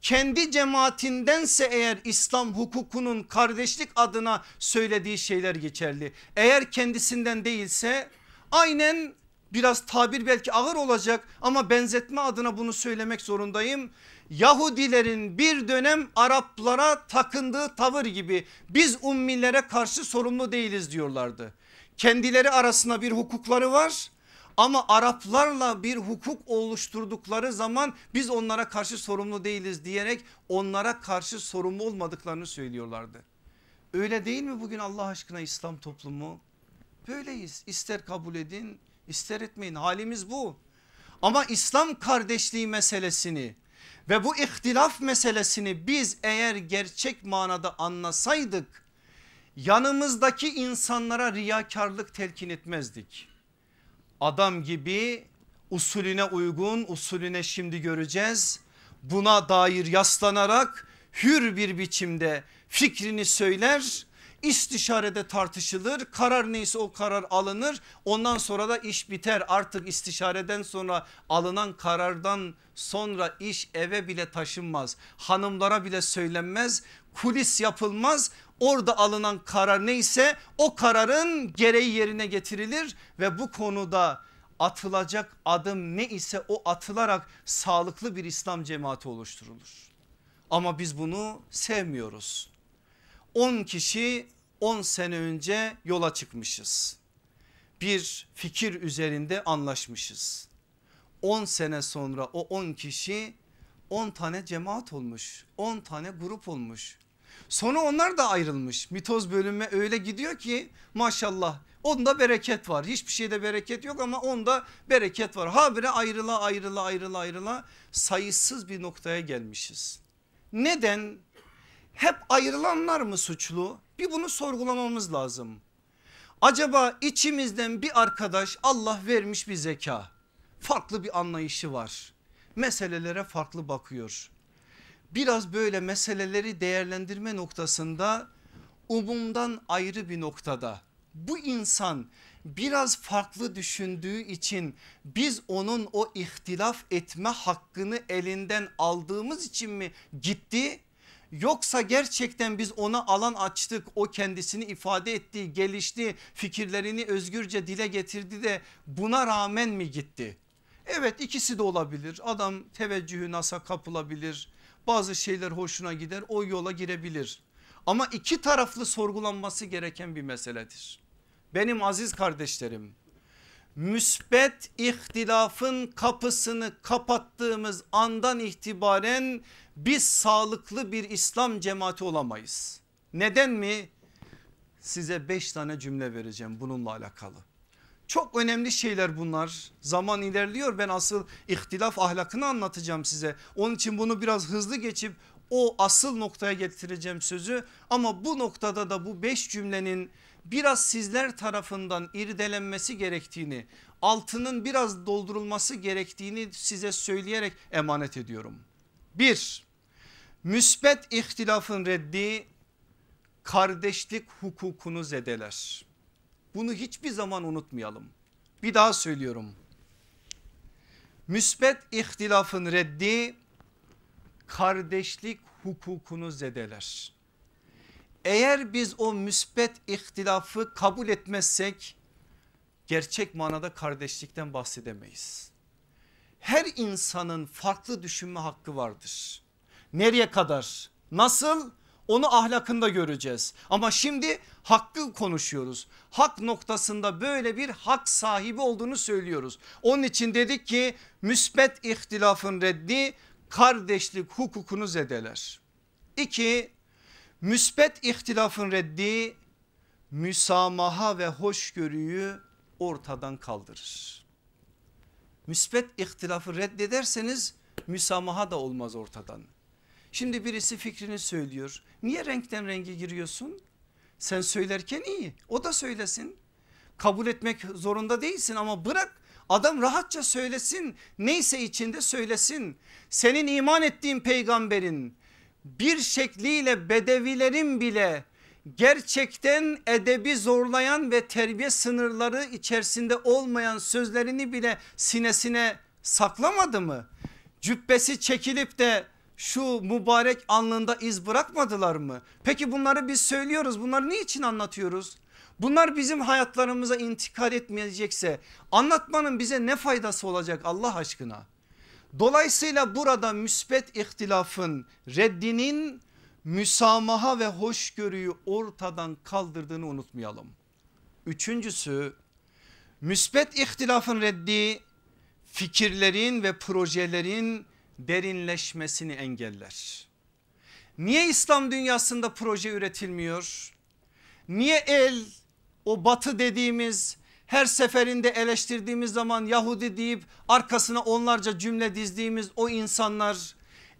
Kendi cemaatindense eğer İslam hukukunun kardeşlik adına söylediği şeyler geçerli. Eğer kendisinden değilse aynen biraz tabir belki ağır olacak ama benzetme adına bunu söylemek zorundayım. Yahudilerin bir dönem Araplara takındığı tavır gibi biz ummilere karşı sorumlu değiliz diyorlardı. Kendileri arasında bir hukukları var ama Araplarla bir hukuk oluşturdukları zaman biz onlara karşı sorumlu değiliz diyerek onlara karşı sorumlu olmadıklarını söylüyorlardı. Öyle değil mi bugün Allah aşkına İslam toplumu? Böyleyiz ister kabul edin ister etmeyin halimiz bu. Ama İslam kardeşliği meselesini ve bu ihtilaf meselesini biz eğer gerçek manada anlasaydık yanımızdaki insanlara riyakarlık telkin etmezdik. Adam gibi usulüne uygun usulüne şimdi göreceğiz. Buna dair yaslanarak hür bir biçimde fikrini söyler istişarede tartışılır karar neyse o karar alınır ondan sonra da iş biter artık istişareden sonra alınan karardan sonra iş eve bile taşınmaz hanımlara bile söylenmez kulis yapılmaz orada alınan karar neyse o kararın gereği yerine getirilir ve bu konuda atılacak adım ne ise o atılarak sağlıklı bir İslam cemaati oluşturulur. Ama biz bunu sevmiyoruz. 10 kişi 10 sene önce yola çıkmışız. Bir fikir üzerinde anlaşmışız. 10 sene sonra o 10 kişi 10 tane cemaat olmuş. 10 tane grup olmuş. Sonra onlar da ayrılmış. Mitoz bölünme öyle gidiyor ki maşallah onda bereket var. Hiçbir şeyde bereket yok ama onda bereket var. Habire ayrıla ayrıla ayrıla ayrıla sayısız bir noktaya gelmişiz. Neden? Hep ayrılanlar mı suçlu? Bir bunu sorgulamamız lazım. Acaba içimizden bir arkadaş Allah vermiş bir zeka. Farklı bir anlayışı var. Meselelere farklı bakıyor. Biraz böyle meseleleri değerlendirme noktasında umumdan ayrı bir noktada bu insan biraz farklı düşündüğü için biz onun o ihtilaf etme hakkını elinden aldığımız için mi gitti Yoksa gerçekten biz ona alan açtık o kendisini ifade etti gelişti fikirlerini özgürce dile getirdi de buna rağmen mi gitti? Evet ikisi de olabilir adam teveccühü nasa kapılabilir bazı şeyler hoşuna gider o yola girebilir. Ama iki taraflı sorgulanması gereken bir meseledir. Benim aziz kardeşlerim müsbet ihtilafın kapısını kapattığımız andan itibaren biz sağlıklı bir İslam cemaati olamayız. Neden mi? Size beş tane cümle vereceğim bununla alakalı. Çok önemli şeyler bunlar. Zaman ilerliyor ben asıl ihtilaf ahlakını anlatacağım size. Onun için bunu biraz hızlı geçip o asıl noktaya getireceğim sözü. Ama bu noktada da bu beş cümlenin biraz sizler tarafından irdelenmesi gerektiğini altının biraz doldurulması gerektiğini size söyleyerek emanet ediyorum. Bir müsbet ihtilafın reddi kardeşlik hukukunu zedeler. Bunu hiçbir zaman unutmayalım. Bir daha söylüyorum. Müsbet ihtilafın reddi kardeşlik hukukunu zedeler. Eğer biz o müsbet ihtilafı kabul etmezsek gerçek manada kardeşlikten bahsedemeyiz. Her insanın farklı düşünme hakkı vardır. Nereye kadar? Nasıl? Onu ahlakında göreceğiz. Ama şimdi hakkı konuşuyoruz. Hak noktasında böyle bir hak sahibi olduğunu söylüyoruz. Onun için dedik ki müsbet ihtilafın reddi kardeşlik hukukunu zedeler. İki Müsbet ihtilafın reddi müsamaha ve hoşgörüyü ortadan kaldırır. Müsbet ihtilafı reddederseniz müsamaha da olmaz ortadan. Şimdi birisi fikrini söylüyor. Niye renkten rengi giriyorsun? Sen söylerken iyi o da söylesin. Kabul etmek zorunda değilsin ama bırak adam rahatça söylesin. Neyse içinde söylesin. Senin iman ettiğin peygamberin bir şekliyle bedevilerin bile gerçekten edebi zorlayan ve terbiye sınırları içerisinde olmayan sözlerini bile sinesine saklamadı mı? Cübbesi çekilip de şu mübarek alnında iz bırakmadılar mı? Peki bunları biz söylüyoruz bunları niçin anlatıyoruz? Bunlar bizim hayatlarımıza intikal etmeyecekse anlatmanın bize ne faydası olacak Allah aşkına? Dolayısıyla burada müsbet ihtilafın reddinin müsamaha ve hoşgörüyü ortadan kaldırdığını unutmayalım. Üçüncüsü müsbet ihtilafın reddi fikirlerin ve projelerin derinleşmesini engeller. Niye İslam dünyasında proje üretilmiyor? Niye el o batı dediğimiz her seferinde eleştirdiğimiz zaman Yahudi deyip arkasına onlarca cümle dizdiğimiz o insanlar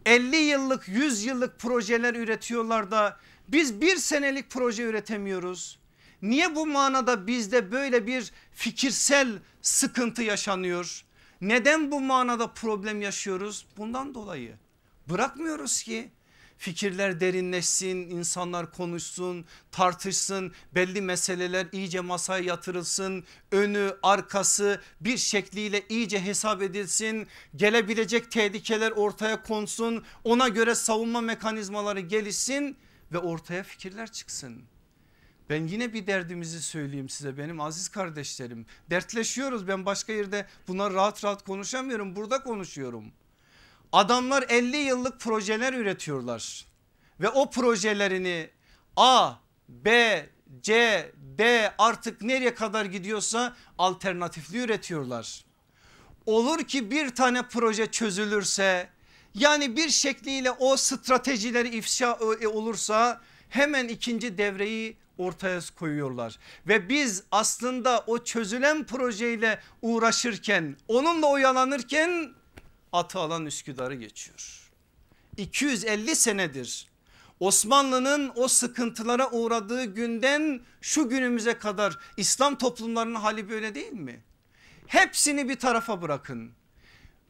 50 yıllık 100 yıllık projeler üretiyorlar da biz bir senelik proje üretemiyoruz. Niye bu manada bizde böyle bir fikirsel sıkıntı yaşanıyor? Neden bu manada problem yaşıyoruz? Bundan dolayı bırakmıyoruz ki fikirler derinleşsin, insanlar konuşsun, tartışsın, belli meseleler iyice masaya yatırılsın, önü, arkası bir şekliyle iyice hesap edilsin, gelebilecek tehlikeler ortaya konsun, ona göre savunma mekanizmaları gelişsin ve ortaya fikirler çıksın. Ben yine bir derdimizi söyleyeyim size benim aziz kardeşlerim. Dertleşiyoruz ben başka yerde bunları rahat rahat konuşamıyorum burada konuşuyorum. Adamlar 50 yıllık projeler üretiyorlar ve o projelerini A, B, C, D artık nereye kadar gidiyorsa alternatifli üretiyorlar. Olur ki bir tane proje çözülürse yani bir şekliyle o stratejileri ifşa e, e, olursa hemen ikinci devreyi ortaya koyuyorlar. Ve biz aslında o çözülen projeyle uğraşırken onunla oyalanırken atı alan Üsküdar'ı geçiyor. 250 senedir Osmanlı'nın o sıkıntılara uğradığı günden şu günümüze kadar İslam toplumlarının hali böyle değil mi? Hepsini bir tarafa bırakın.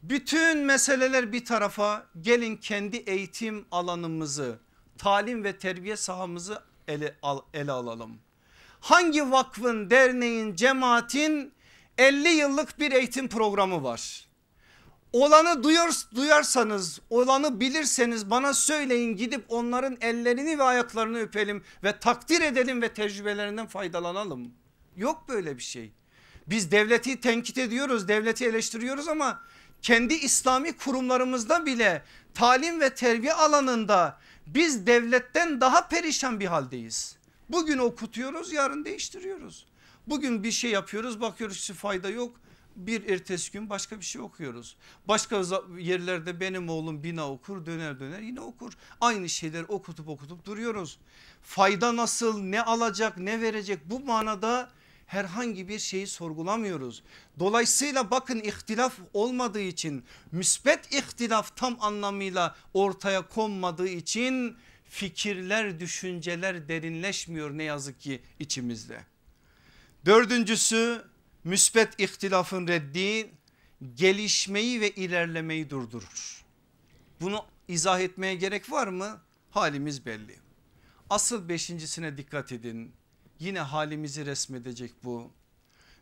Bütün meseleler bir tarafa gelin kendi eğitim alanımızı talim ve terbiye sahamızı ele, al, ele alalım. Hangi vakfın derneğin cemaatin 50 yıllık bir eğitim programı var. Olanı duyar, duyarsanız olanı bilirseniz bana söyleyin gidip onların ellerini ve ayaklarını öpelim ve takdir edelim ve tecrübelerinden faydalanalım. Yok böyle bir şey. Biz devleti tenkit ediyoruz devleti eleştiriyoruz ama kendi İslami kurumlarımızda bile talim ve terbiye alanında biz devletten daha perişan bir haldeyiz. Bugün okutuyoruz yarın değiştiriyoruz. Bugün bir şey yapıyoruz bakıyoruz ki fayda yok bir ertesi gün başka bir şey okuyoruz. Başka yerlerde benim oğlum bina okur döner döner yine okur. Aynı şeyler okutup okutup duruyoruz. Fayda nasıl ne alacak ne verecek bu manada herhangi bir şeyi sorgulamıyoruz. Dolayısıyla bakın ihtilaf olmadığı için müsbet ihtilaf tam anlamıyla ortaya konmadığı için fikirler düşünceler derinleşmiyor ne yazık ki içimizde. Dördüncüsü müsbet ihtilafın reddi gelişmeyi ve ilerlemeyi durdurur. Bunu izah etmeye gerek var mı? Halimiz belli. Asıl beşincisine dikkat edin. Yine halimizi resmedecek bu.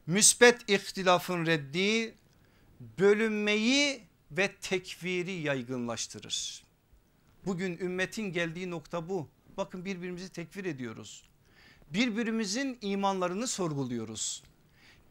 Müsbet ihtilafın reddi bölünmeyi ve tekfiri yaygınlaştırır. Bugün ümmetin geldiği nokta bu. Bakın birbirimizi tekfir ediyoruz. Birbirimizin imanlarını sorguluyoruz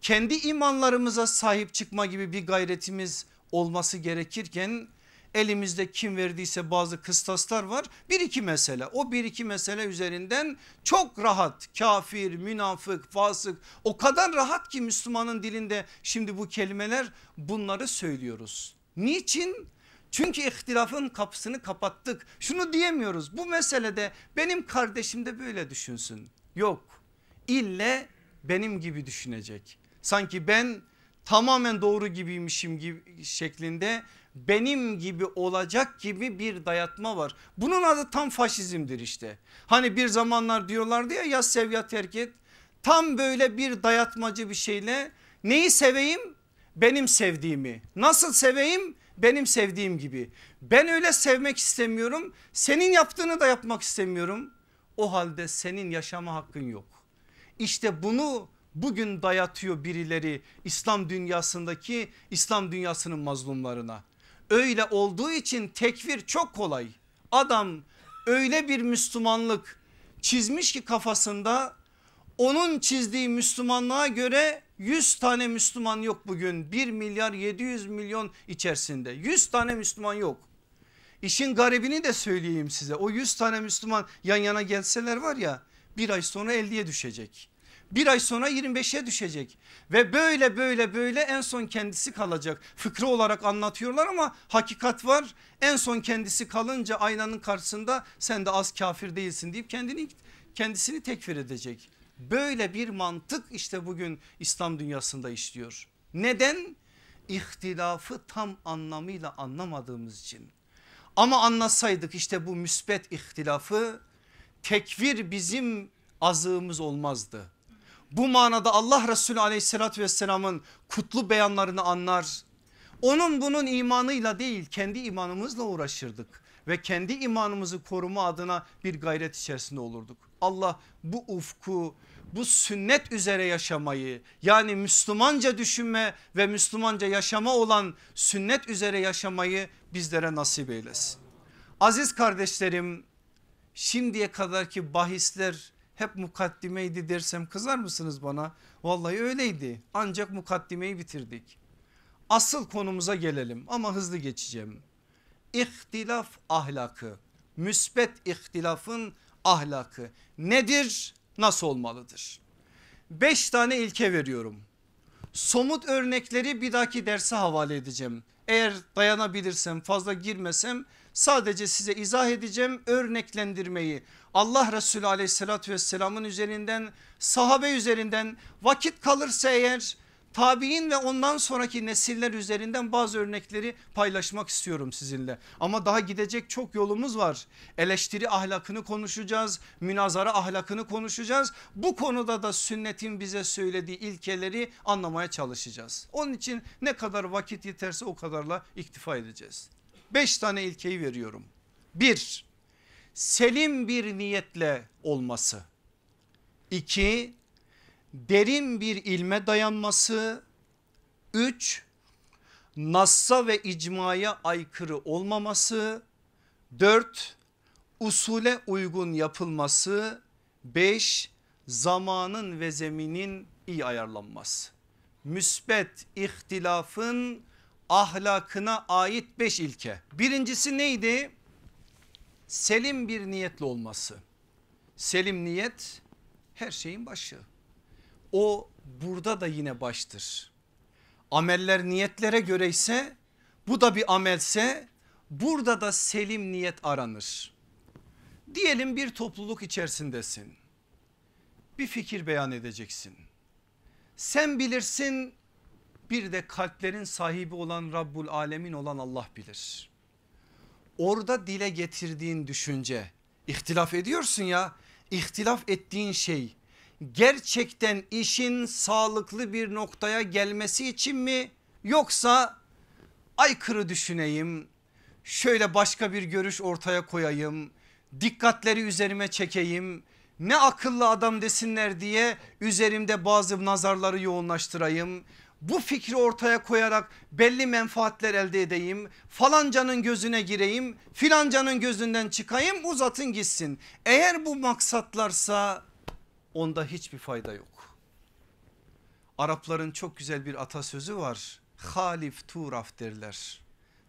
kendi imanlarımıza sahip çıkma gibi bir gayretimiz olması gerekirken elimizde kim verdiyse bazı kıstaslar var. Bir iki mesele o bir iki mesele üzerinden çok rahat kafir, münafık, fasık o kadar rahat ki Müslümanın dilinde şimdi bu kelimeler bunları söylüyoruz. Niçin? Çünkü ihtilafın kapısını kapattık. Şunu diyemiyoruz bu meselede benim kardeşim de böyle düşünsün. Yok ille benim gibi düşünecek. Sanki ben tamamen doğru gibiymişim gibi şeklinde benim gibi olacak gibi bir dayatma var. Bunun adı tam faşizmdir işte. Hani bir zamanlar diyorlardı ya yaz sevya terk et. Tam böyle bir dayatmacı bir şeyle neyi seveyim? Benim sevdiğimi. Nasıl seveyim? Benim sevdiğim gibi. Ben öyle sevmek istemiyorum. Senin yaptığını da yapmak istemiyorum. O halde senin yaşama hakkın yok. İşte bunu bugün dayatıyor birileri İslam dünyasındaki İslam dünyasının mazlumlarına. Öyle olduğu için tekfir çok kolay. Adam öyle bir Müslümanlık çizmiş ki kafasında onun çizdiği Müslümanlığa göre 100 tane Müslüman yok bugün 1 milyar 700 milyon içerisinde 100 tane Müslüman yok. İşin garibini de söyleyeyim size o 100 tane Müslüman yan yana gelseler var ya bir ay sonra 50'ye düşecek bir ay sonra 25'e düşecek ve böyle böyle böyle en son kendisi kalacak. Fıkra olarak anlatıyorlar ama hakikat var en son kendisi kalınca aynanın karşısında sen de az kafir değilsin deyip kendini kendisini tekfir edecek. Böyle bir mantık işte bugün İslam dünyasında işliyor. Neden? ihtilafı tam anlamıyla anlamadığımız için. Ama anlasaydık işte bu müsbet ihtilafı tekvir bizim azığımız olmazdı. Bu manada Allah Resulü aleyhissalatü vesselamın kutlu beyanlarını anlar. Onun bunun imanıyla değil kendi imanımızla uğraşırdık ve kendi imanımızı koruma adına bir gayret içerisinde olurduk. Allah bu ufku bu sünnet üzere yaşamayı yani Müslümanca düşünme ve Müslümanca yaşama olan sünnet üzere yaşamayı bizlere nasip eylesin. Aziz kardeşlerim şimdiye kadarki bahisler hep mukaddimeydi dersem kızar mısınız bana? Vallahi öyleydi ancak mukaddimeyi bitirdik. Asıl konumuza gelelim ama hızlı geçeceğim. İhtilaf ahlakı müsbet ihtilafın ahlakı nedir nasıl olmalıdır? Beş tane ilke veriyorum. Somut örnekleri bir dahaki derse havale edeceğim. Eğer dayanabilirsem fazla girmesem sadece size izah edeceğim örneklendirmeyi. Allah Resulü aleyhissalatü vesselamın üzerinden sahabe üzerinden vakit kalırsa eğer tabi'in ve ondan sonraki nesiller üzerinden bazı örnekleri paylaşmak istiyorum sizinle. Ama daha gidecek çok yolumuz var. Eleştiri ahlakını konuşacağız, münazara ahlakını konuşacağız. Bu konuda da sünnetin bize söylediği ilkeleri anlamaya çalışacağız. Onun için ne kadar vakit yeterse o kadarla iktifa edeceğiz. Beş tane ilkeyi veriyorum. Bir, selim bir niyetle olması. İki, derin bir ilme dayanması. 3. Nassa ve icmaya aykırı olmaması. 4. Usule uygun yapılması. 5. Zamanın ve zeminin iyi ayarlanması. Müsbet ihtilafın ahlakına ait 5 ilke. Birincisi neydi? Selim bir niyetli olması. Selim niyet her şeyin başı o burada da yine baştır. Ameller niyetlere göre ise bu da bir amelse burada da selim niyet aranır. Diyelim bir topluluk içerisindesin. Bir fikir beyan edeceksin. Sen bilirsin bir de kalplerin sahibi olan Rabbul Alemin olan Allah bilir. Orada dile getirdiğin düşünce ihtilaf ediyorsun ya ihtilaf ettiğin şey gerçekten işin sağlıklı bir noktaya gelmesi için mi yoksa aykırı düşüneyim şöyle başka bir görüş ortaya koyayım dikkatleri üzerime çekeyim ne akıllı adam desinler diye üzerimde bazı nazarları yoğunlaştırayım bu fikri ortaya koyarak belli menfaatler elde edeyim falancanın gözüne gireyim filancanın gözünden çıkayım uzatın gitsin eğer bu maksatlarsa onda hiçbir fayda yok. Arapların çok güzel bir atasözü var. Halif turaf derler.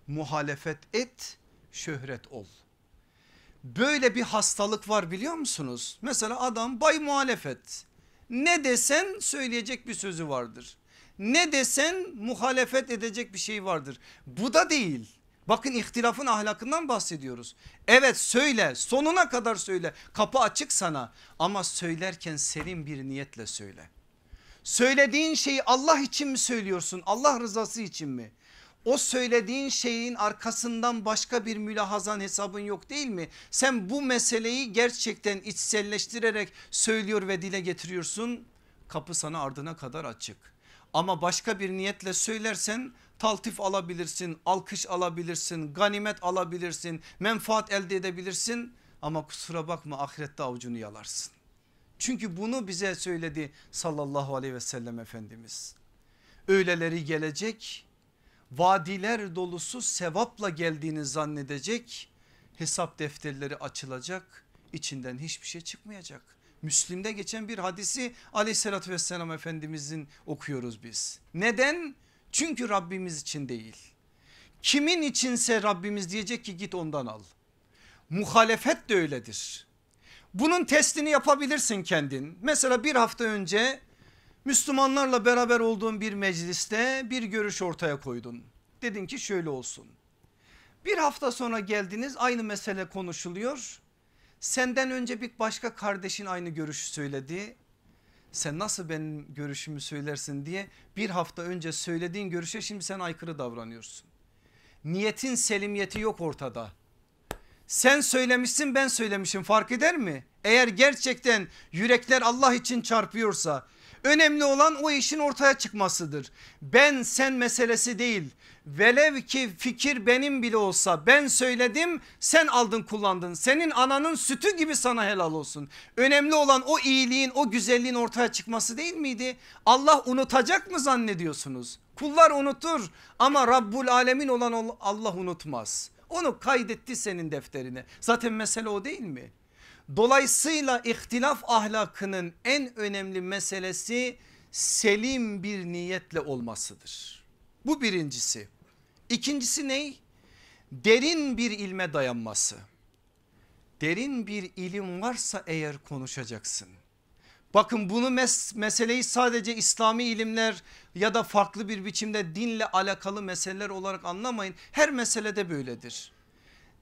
Muhalefet et, şöhret ol. Böyle bir hastalık var biliyor musunuz? Mesela adam bay muhalefet. Ne desen söyleyecek bir sözü vardır. Ne desen muhalefet edecek bir şey vardır. Bu da değil. Bakın ihtilafın ahlakından bahsediyoruz. Evet söyle sonuna kadar söyle kapı açık sana ama söylerken serin bir niyetle söyle. Söylediğin şeyi Allah için mi söylüyorsun Allah rızası için mi? O söylediğin şeyin arkasından başka bir mülahazan hesabın yok değil mi? Sen bu meseleyi gerçekten içselleştirerek söylüyor ve dile getiriyorsun. Kapı sana ardına kadar açık. Ama başka bir niyetle söylersen taltif alabilirsin, alkış alabilirsin, ganimet alabilirsin, menfaat elde edebilirsin ama kusura bakma ahirette avucunu yalarsın. Çünkü bunu bize söyledi sallallahu aleyhi ve sellem Efendimiz. Öyleleri gelecek vadiler dolusu sevapla geldiğini zannedecek hesap defterleri açılacak içinden hiçbir şey çıkmayacak. Müslim'de geçen bir hadisi aleyhissalatü vesselam efendimizin okuyoruz biz. Neden? Çünkü Rabbimiz için değil. Kimin içinse Rabbimiz diyecek ki git ondan al. Muhalefet de öyledir. Bunun testini yapabilirsin kendin. Mesela bir hafta önce Müslümanlarla beraber olduğun bir mecliste bir görüş ortaya koydun. Dedin ki şöyle olsun. Bir hafta sonra geldiniz aynı mesele konuşuluyor. Senden önce bir başka kardeşin aynı görüşü söyledi sen nasıl benim görüşümü söylersin diye bir hafta önce söylediğin görüşe şimdi sen aykırı davranıyorsun. Niyetin selimiyeti yok ortada. Sen söylemişsin ben söylemişim fark eder mi? Eğer gerçekten yürekler Allah için çarpıyorsa Önemli olan o işin ortaya çıkmasıdır. Ben sen meselesi değil. Velev ki fikir benim bile olsa ben söyledim sen aldın kullandın. Senin ananın sütü gibi sana helal olsun. Önemli olan o iyiliğin o güzelliğin ortaya çıkması değil miydi? Allah unutacak mı zannediyorsunuz? Kullar unutur ama Rabbul Alemin olan Allah unutmaz. Onu kaydetti senin defterine. Zaten mesele o değil mi? Dolayısıyla ihtilaf ahlakının en önemli meselesi selim bir niyetle olmasıdır. Bu birincisi. İkincisi ney? Derin bir ilme dayanması. Derin bir ilim varsa eğer konuşacaksın. Bakın bunu mes meseleyi sadece İslami ilimler ya da farklı bir biçimde dinle alakalı meseleler olarak anlamayın. Her meselede böyledir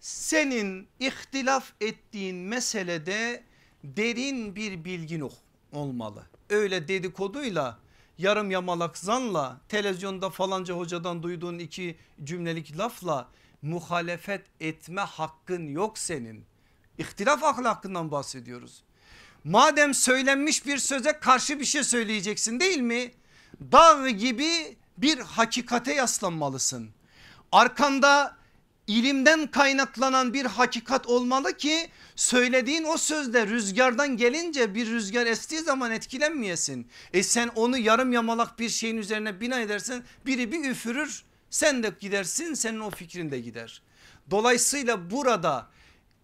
senin ihtilaf ettiğin meselede derin bir bilgin olmalı. Öyle dedikoduyla yarım yamalak zanla televizyonda falanca hocadan duyduğun iki cümlelik lafla muhalefet etme hakkın yok senin. İhtilaf ahlakından bahsediyoruz. Madem söylenmiş bir söze karşı bir şey söyleyeceksin değil mi? Dağ gibi bir hakikate yaslanmalısın. Arkanda ilimden kaynaklanan bir hakikat olmalı ki söylediğin o sözde rüzgardan gelince bir rüzgar estiği zaman etkilenmeyesin. E sen onu yarım yamalak bir şeyin üzerine bina edersen biri bir üfürür sen de gidersin senin o fikrin de gider. Dolayısıyla burada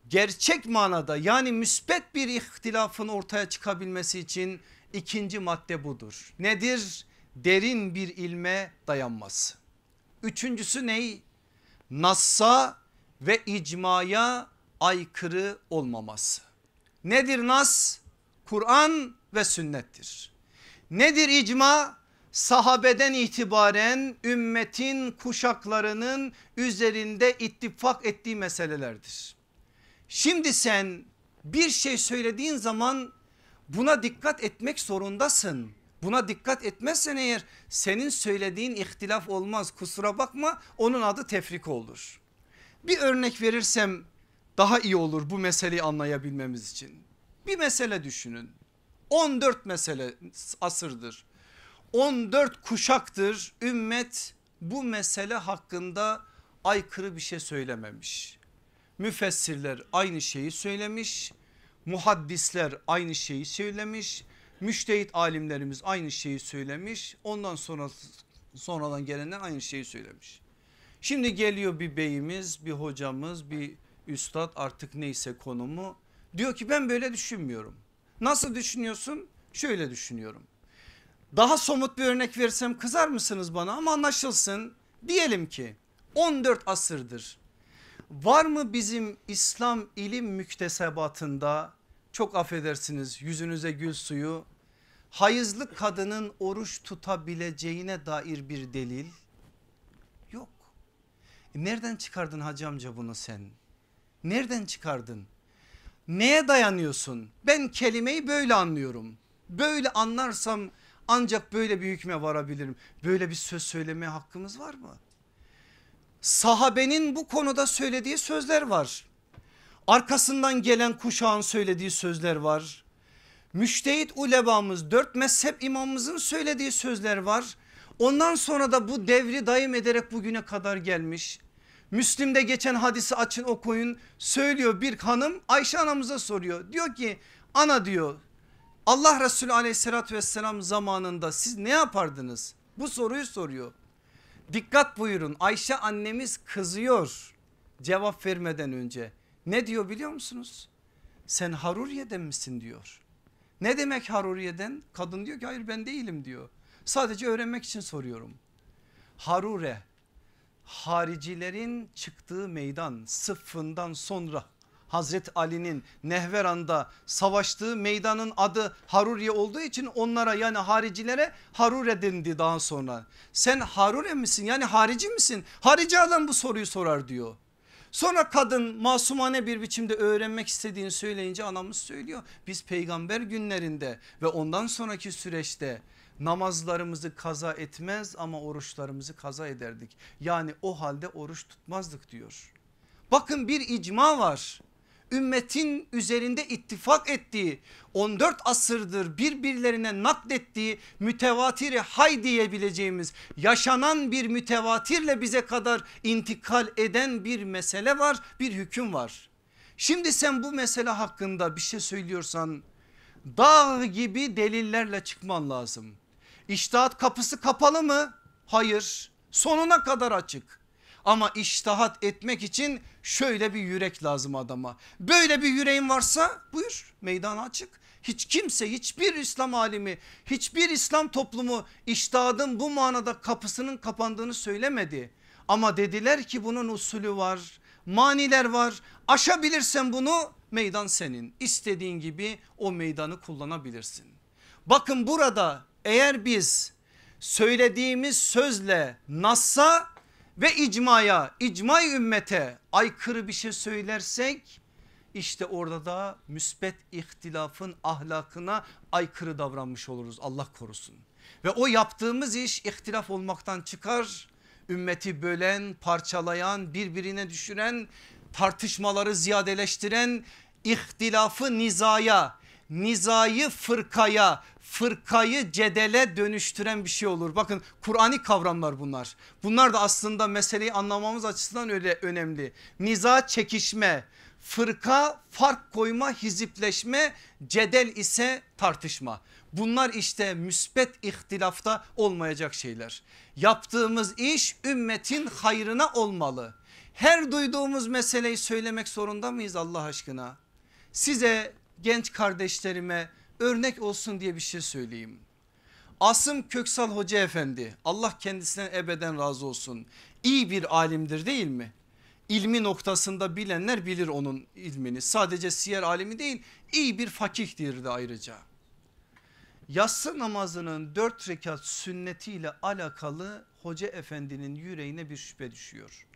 gerçek manada yani müspet bir ihtilafın ortaya çıkabilmesi için ikinci madde budur. Nedir? Derin bir ilme dayanması. Üçüncüsü ney? nassa ve icmaya aykırı olmaması. Nedir nas? Kur'an ve sünnettir. Nedir icma? Sahabeden itibaren ümmetin kuşaklarının üzerinde ittifak ettiği meselelerdir. Şimdi sen bir şey söylediğin zaman buna dikkat etmek zorundasın. Buna dikkat etmezsen eğer senin söylediğin ihtilaf olmaz kusura bakma onun adı tefrik olur. Bir örnek verirsem daha iyi olur bu meseleyi anlayabilmemiz için. Bir mesele düşünün 14 mesele asırdır 14 kuşaktır ümmet bu mesele hakkında aykırı bir şey söylememiş. Müfessirler aynı şeyi söylemiş muhaddisler aynı şeyi söylemiş Müştehit alimlerimiz aynı şeyi söylemiş. Ondan sonra sonradan gelenler aynı şeyi söylemiş. Şimdi geliyor bir beyimiz, bir hocamız, bir üstad artık neyse konumu. Diyor ki ben böyle düşünmüyorum. Nasıl düşünüyorsun? Şöyle düşünüyorum. Daha somut bir örnek versem kızar mısınız bana ama anlaşılsın. Diyelim ki 14 asırdır var mı bizim İslam ilim müktesebatında çok affedersiniz yüzünüze gül suyu hayızlı kadının oruç tutabileceğine dair bir delil yok. E nereden çıkardın hacı amca bunu sen? Nereden çıkardın? Neye dayanıyorsun? Ben kelimeyi böyle anlıyorum. Böyle anlarsam ancak böyle bir hükme varabilirim. Böyle bir söz söyleme hakkımız var mı? Sahabenin bu konuda söylediği sözler var. Arkasından gelen kuşağın söylediği sözler var. Müştehit ulebamız dört mezhep imamımızın söylediği sözler var. Ondan sonra da bu devri daim ederek bugüne kadar gelmiş. Müslim'de geçen hadisi açın okuyun söylüyor bir hanım Ayşe anamıza soruyor. Diyor ki ana diyor Allah Resulü aleyhissalatü vesselam zamanında siz ne yapardınız? Bu soruyu soruyor. Dikkat buyurun Ayşe annemiz kızıyor cevap vermeden önce. Ne diyor biliyor musunuz? Sen Haruriye'den misin diyor. Ne demek Haruriye'den? Kadın diyor ki hayır ben değilim diyor. Sadece öğrenmek için soruyorum. Harure haricilerin çıktığı meydan sıfından sonra Hazreti Ali'nin Nehveran'da savaştığı meydanın adı Haruriye olduğu için onlara yani haricilere Harure dendi daha sonra. Sen Harure misin yani harici misin? Harici adam bu soruyu sorar diyor. Sonra kadın masumane bir biçimde öğrenmek istediğini söyleyince anamız söylüyor. Biz peygamber günlerinde ve ondan sonraki süreçte namazlarımızı kaza etmez ama oruçlarımızı kaza ederdik. Yani o halde oruç tutmazdık diyor. Bakın bir icma var ümmetin üzerinde ittifak ettiği 14 asırdır birbirlerine naklettiği mütevatiri hay diyebileceğimiz yaşanan bir mütevatirle bize kadar intikal eden bir mesele var bir hüküm var. Şimdi sen bu mesele hakkında bir şey söylüyorsan dağ gibi delillerle çıkman lazım. İştahat kapısı kapalı mı? Hayır sonuna kadar açık ama iştahat etmek için şöyle bir yürek lazım adama. Böyle bir yüreğin varsa buyur meydan açık. Hiç kimse hiçbir İslam alimi hiçbir İslam toplumu iştahın bu manada kapısının kapandığını söylemedi. Ama dediler ki bunun usulü var maniler var aşabilirsen bunu meydan senin istediğin gibi o meydanı kullanabilirsin. Bakın burada eğer biz söylediğimiz sözle nassa ve icmaya icmay ümmete aykırı bir şey söylersek işte orada da müsbet ihtilafın ahlakına aykırı davranmış oluruz Allah korusun. Ve o yaptığımız iş ihtilaf olmaktan çıkar ümmeti bölen parçalayan birbirine düşüren tartışmaları ziyadeleştiren ihtilafı nizaya nizayı fırkaya fırkayı cedele dönüştüren bir şey olur. Bakın Kur'an'i kavramlar bunlar. Bunlar da aslında meseleyi anlamamız açısından öyle önemli. Niza çekişme, fırka fark koyma, hizipleşme, cedel ise tartışma. Bunlar işte müspet ihtilafta olmayacak şeyler. Yaptığımız iş ümmetin hayrına olmalı. Her duyduğumuz meseleyi söylemek zorunda mıyız Allah aşkına? Size genç kardeşlerime örnek olsun diye bir şey söyleyeyim. Asım Köksal Hoca Efendi Allah kendisine ebeden razı olsun iyi bir alimdir değil mi? İlmi noktasında bilenler bilir onun ilmini sadece siyer alimi değil iyi bir fakihdir de ayrıca. Yatsı namazının dört rekat sünnetiyle alakalı Hoca Efendi'nin yüreğine bir şüphe düşüyor.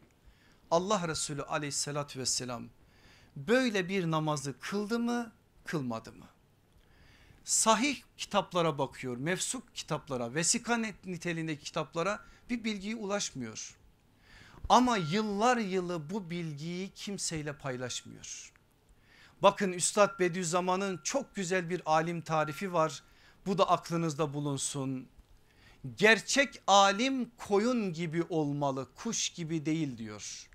Allah Resulü aleyhissalatü vesselam böyle bir namazı kıldı mı kılmadı mı? Sahih kitaplara bakıyor mefsuk kitaplara vesika niteliğindeki kitaplara bir bilgiye ulaşmıyor. Ama yıllar yılı bu bilgiyi kimseyle paylaşmıyor. Bakın Üstad Bediüzzaman'ın çok güzel bir alim tarifi var. Bu da aklınızda bulunsun. Gerçek alim koyun gibi olmalı kuş gibi değil diyor.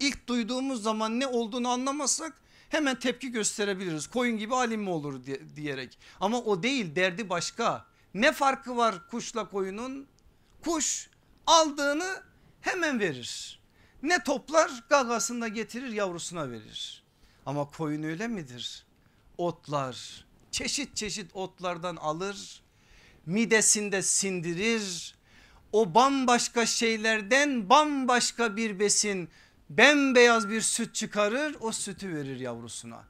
İlk duyduğumuz zaman ne olduğunu anlamasak hemen tepki gösterebiliriz. Koyun gibi alim mi olur diyerek ama o değil derdi başka. Ne farkı var kuşla koyunun? Kuş aldığını hemen verir. Ne toplar gagasında getirir yavrusuna verir. Ama koyun öyle midir? Otlar çeşit çeşit otlardan alır midesinde sindirir o bambaşka şeylerden bambaşka bir besin bembeyaz bir süt çıkarır o sütü verir yavrusuna.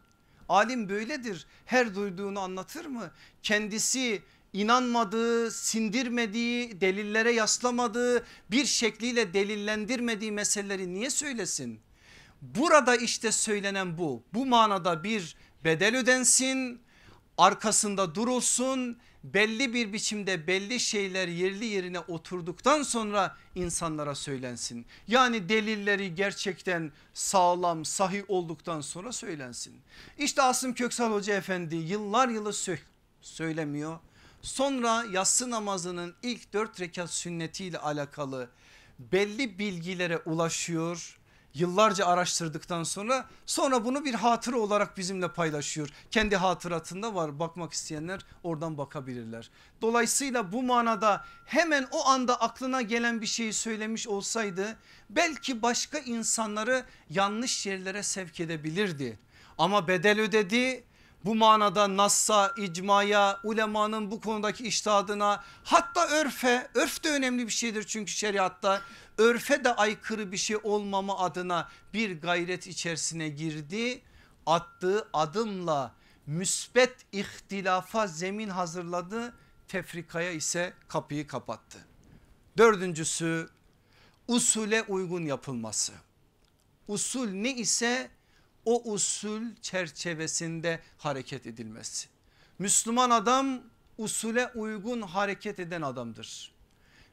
Alim böyledir her duyduğunu anlatır mı? Kendisi inanmadığı, sindirmediği, delillere yaslamadığı, bir şekliyle delillendirmediği meseleleri niye söylesin? Burada işte söylenen bu. Bu manada bir bedel ödensin, arkasında durulsun, belli bir biçimde belli şeyler yerli yerine oturduktan sonra insanlara söylensin. Yani delilleri gerçekten sağlam sahih olduktan sonra söylensin. İşte Asım Köksal Hoca Efendi yıllar yılı sö- söylemiyor. Sonra yatsı namazının ilk dört rekat sünnetiyle alakalı belli bilgilere ulaşıyor yıllarca araştırdıktan sonra sonra bunu bir hatıra olarak bizimle paylaşıyor. Kendi hatıratında var bakmak isteyenler oradan bakabilirler. Dolayısıyla bu manada hemen o anda aklına gelen bir şeyi söylemiş olsaydı belki başka insanları yanlış yerlere sevk edebilirdi. Ama bedel ödedi bu manada Nass'a, icmaya, ulemanın bu konudaki iştihadına hatta örfe, örf de önemli bir şeydir çünkü şeriatta örfe de aykırı bir şey olmama adına bir gayret içerisine girdi. Attığı adımla müsbet ihtilafa zemin hazırladı tefrikaya ise kapıyı kapattı. Dördüncüsü usule uygun yapılması. Usul ne ise o usul çerçevesinde hareket edilmesi. Müslüman adam usule uygun hareket eden adamdır.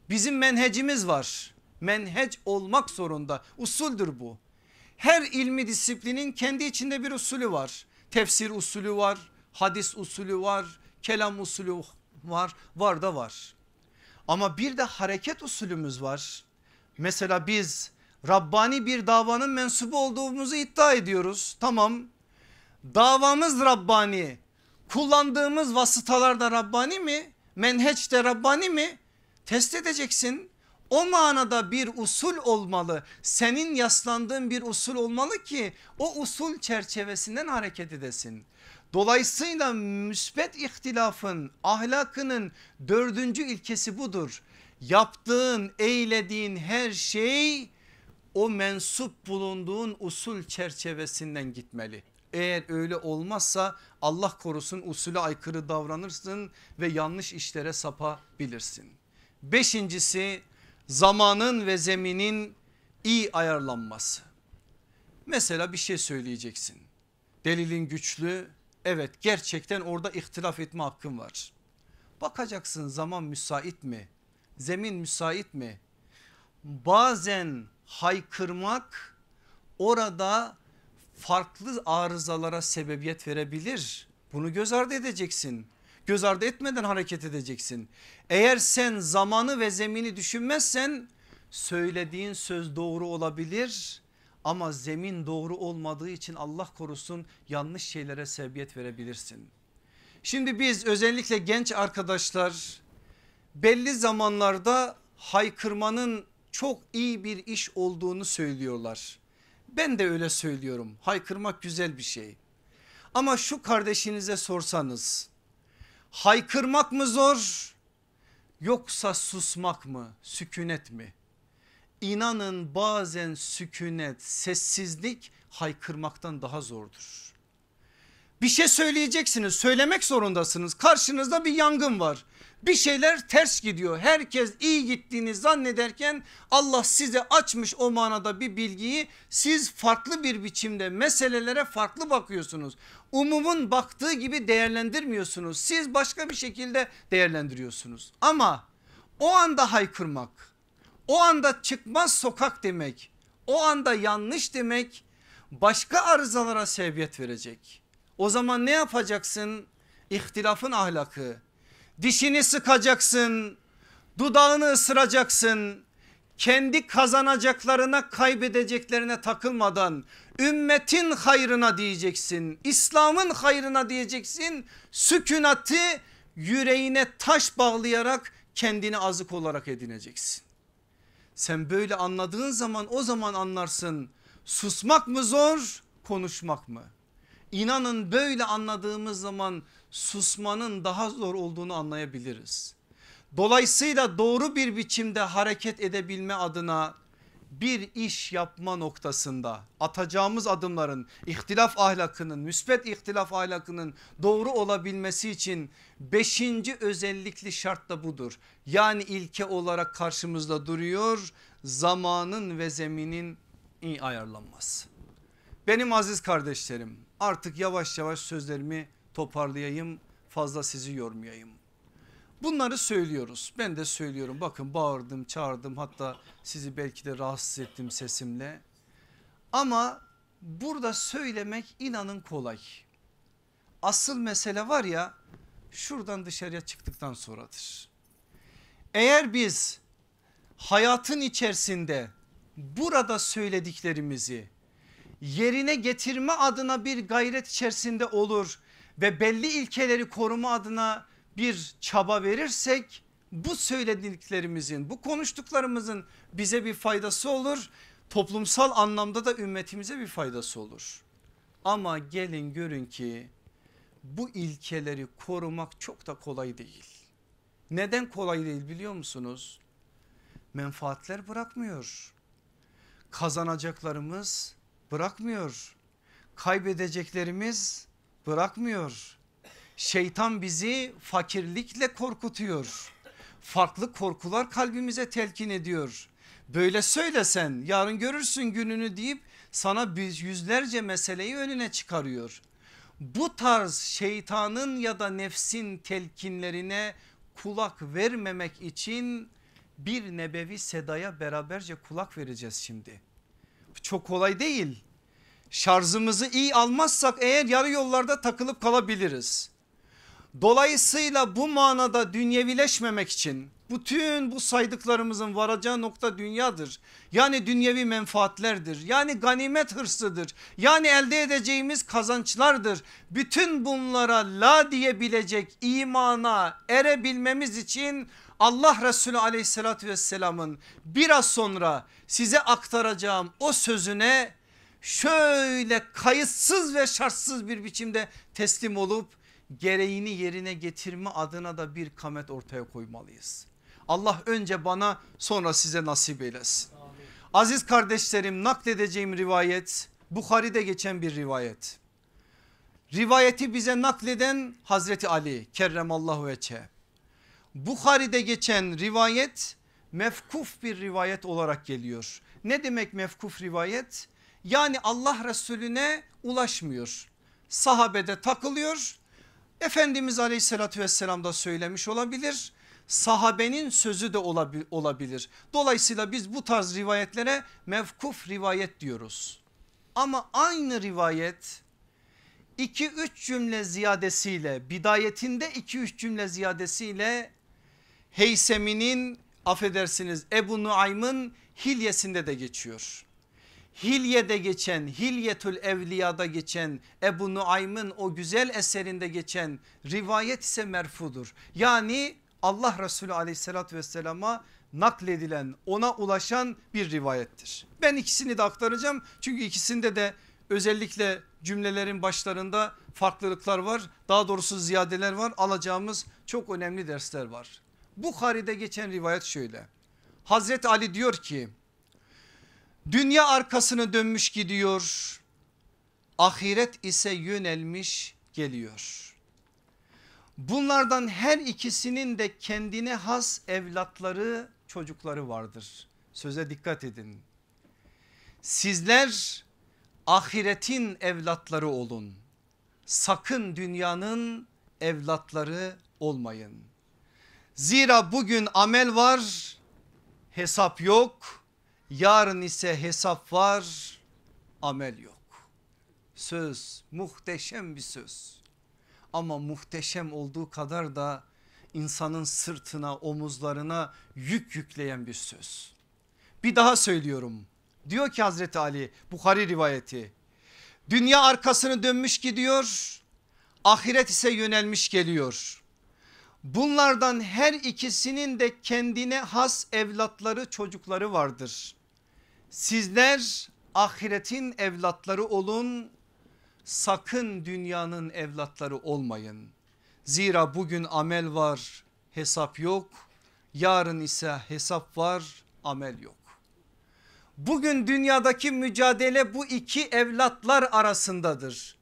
Bizim menhecimiz var. Menhec olmak zorunda. Usuldür bu. Her ilmi disiplinin kendi içinde bir usulü var. Tefsir usulü var, hadis usulü var, kelam usulü var, var da var. Ama bir de hareket usulümüz var. Mesela biz Rabbani bir davanın mensubu olduğumuzu iddia ediyoruz. Tamam davamız Rabbani kullandığımız vasıtalar da Rabbani mi? Menheç de Rabbani mi? Test edeceksin. O manada bir usul olmalı. Senin yaslandığın bir usul olmalı ki o usul çerçevesinden hareket edesin. Dolayısıyla müsbet ihtilafın ahlakının dördüncü ilkesi budur. Yaptığın eylediğin her şey o mensup bulunduğun usul çerçevesinden gitmeli. Eğer öyle olmazsa Allah korusun usule aykırı davranırsın ve yanlış işlere sapabilirsin. Beşincisi zamanın ve zeminin iyi ayarlanması. Mesela bir şey söyleyeceksin. Delilin güçlü evet gerçekten orada ihtilaf etme hakkın var. Bakacaksın zaman müsait mi? Zemin müsait mi? Bazen haykırmak orada farklı arızalara sebebiyet verebilir. Bunu göz ardı edeceksin. Göz ardı etmeden hareket edeceksin. Eğer sen zamanı ve zemini düşünmezsen söylediğin söz doğru olabilir ama zemin doğru olmadığı için Allah korusun yanlış şeylere sebebiyet verebilirsin. Şimdi biz özellikle genç arkadaşlar belli zamanlarda haykırmanın çok iyi bir iş olduğunu söylüyorlar. Ben de öyle söylüyorum. Haykırmak güzel bir şey. Ama şu kardeşinize sorsanız haykırmak mı zor yoksa susmak mı sükunet mi? İnanın bazen sükunet sessizlik haykırmaktan daha zordur. Bir şey söyleyeceksiniz söylemek zorundasınız karşınızda bir yangın var bir şeyler ters gidiyor. Herkes iyi gittiğini zannederken Allah size açmış o manada bir bilgiyi siz farklı bir biçimde meselelere farklı bakıyorsunuz. Umumun baktığı gibi değerlendirmiyorsunuz. Siz başka bir şekilde değerlendiriyorsunuz. Ama o anda haykırmak, o anda çıkmaz sokak demek, o anda yanlış demek başka arızalara sebebiyet verecek. O zaman ne yapacaksın? İhtilafın ahlakı dişini sıkacaksın, dudağını ısıracaksın. Kendi kazanacaklarına kaybedeceklerine takılmadan ümmetin hayrına diyeceksin. İslam'ın hayrına diyeceksin. Sükunatı yüreğine taş bağlayarak kendini azık olarak edineceksin. Sen böyle anladığın zaman o zaman anlarsın. Susmak mı zor konuşmak mı? İnanın böyle anladığımız zaman susmanın daha zor olduğunu anlayabiliriz. Dolayısıyla doğru bir biçimde hareket edebilme adına bir iş yapma noktasında atacağımız adımların ihtilaf ahlakının müspet ihtilaf ahlakının doğru olabilmesi için beşinci özellikli şart da budur. Yani ilke olarak karşımızda duruyor zamanın ve zeminin iyi ayarlanması. Benim aziz kardeşlerim artık yavaş yavaş sözlerimi toparlayayım fazla sizi yormayayım. Bunları söylüyoruz ben de söylüyorum bakın bağırdım çağırdım hatta sizi belki de rahatsız ettim sesimle. Ama burada söylemek inanın kolay. Asıl mesele var ya şuradan dışarıya çıktıktan sonradır. Eğer biz hayatın içerisinde burada söylediklerimizi yerine getirme adına bir gayret içerisinde olur ve belli ilkeleri koruma adına bir çaba verirsek bu söylediklerimizin bu konuştuklarımızın bize bir faydası olur. Toplumsal anlamda da ümmetimize bir faydası olur. Ama gelin görün ki bu ilkeleri korumak çok da kolay değil. Neden kolay değil biliyor musunuz? Menfaatler bırakmıyor. Kazanacaklarımız bırakmıyor. Kaybedeceklerimiz bırakmıyor. Şeytan bizi fakirlikle korkutuyor. Farklı korkular kalbimize telkin ediyor. Böyle söylesen yarın görürsün gününü deyip sana yüzlerce meseleyi önüne çıkarıyor. Bu tarz şeytanın ya da nefsin telkinlerine kulak vermemek için bir nebevi sedaya beraberce kulak vereceğiz şimdi. Çok kolay değil şarjımızı iyi almazsak eğer yarı yollarda takılıp kalabiliriz. Dolayısıyla bu manada dünyevileşmemek için bütün bu saydıklarımızın varacağı nokta dünyadır. Yani dünyevi menfaatlerdir. Yani ganimet hırsıdır. Yani elde edeceğimiz kazançlardır. Bütün bunlara la diyebilecek imana erebilmemiz için Allah Resulü aleyhissalatü vesselamın biraz sonra size aktaracağım o sözüne şöyle kayıtsız ve şartsız bir biçimde teslim olup gereğini yerine getirme adına da bir kamet ortaya koymalıyız. Allah önce bana sonra size nasip eylesin. Aziz kardeşlerim nakledeceğim rivayet Bukhari'de geçen bir rivayet. Rivayeti bize nakleden Hazreti Ali kerremallahu veçe. Bukhari'de geçen rivayet mefkuf bir rivayet olarak geliyor. Ne demek mefkuf rivayet? Yani Allah Resulüne ulaşmıyor. Sahabede takılıyor. Efendimiz aleyhissalatü vesselam da söylemiş olabilir. Sahabenin sözü de olabilir. Dolayısıyla biz bu tarz rivayetlere mevkuf rivayet diyoruz. Ama aynı rivayet 2-3 cümle ziyadesiyle bidayetinde 2-3 cümle ziyadesiyle Heysemi'nin affedersiniz Ebu Nuaym'ın hilyesinde de geçiyor. Hilye'de geçen Hilyetül Evliya'da geçen Ebu Nuaym'ın o güzel eserinde geçen rivayet ise merfudur. Yani Allah Resulü aleyhissalatü vesselama nakledilen ona ulaşan bir rivayettir. Ben ikisini de aktaracağım çünkü ikisinde de özellikle cümlelerin başlarında farklılıklar var. Daha doğrusu ziyadeler var alacağımız çok önemli dersler var. Bukhari'de geçen rivayet şöyle. Hazreti Ali diyor ki Dünya arkasını dönmüş gidiyor. Ahiret ise yönelmiş geliyor. Bunlardan her ikisinin de kendine has evlatları çocukları vardır. Söze dikkat edin. Sizler ahiretin evlatları olun. Sakın dünyanın evlatları olmayın. Zira bugün amel var, hesap yok Yarın ise hesap var amel yok. Söz muhteşem bir söz. Ama muhteşem olduğu kadar da insanın sırtına omuzlarına yük yükleyen bir söz. Bir daha söylüyorum. Diyor ki Hazreti Ali Bukhari rivayeti. Dünya arkasını dönmüş gidiyor. Ahiret ise yönelmiş geliyor. Bunlardan her ikisinin de kendine has evlatları çocukları vardır. Sizler ahiretin evlatları olun sakın dünyanın evlatları olmayın. Zira bugün amel var hesap yok yarın ise hesap var amel yok. Bugün dünyadaki mücadele bu iki evlatlar arasındadır.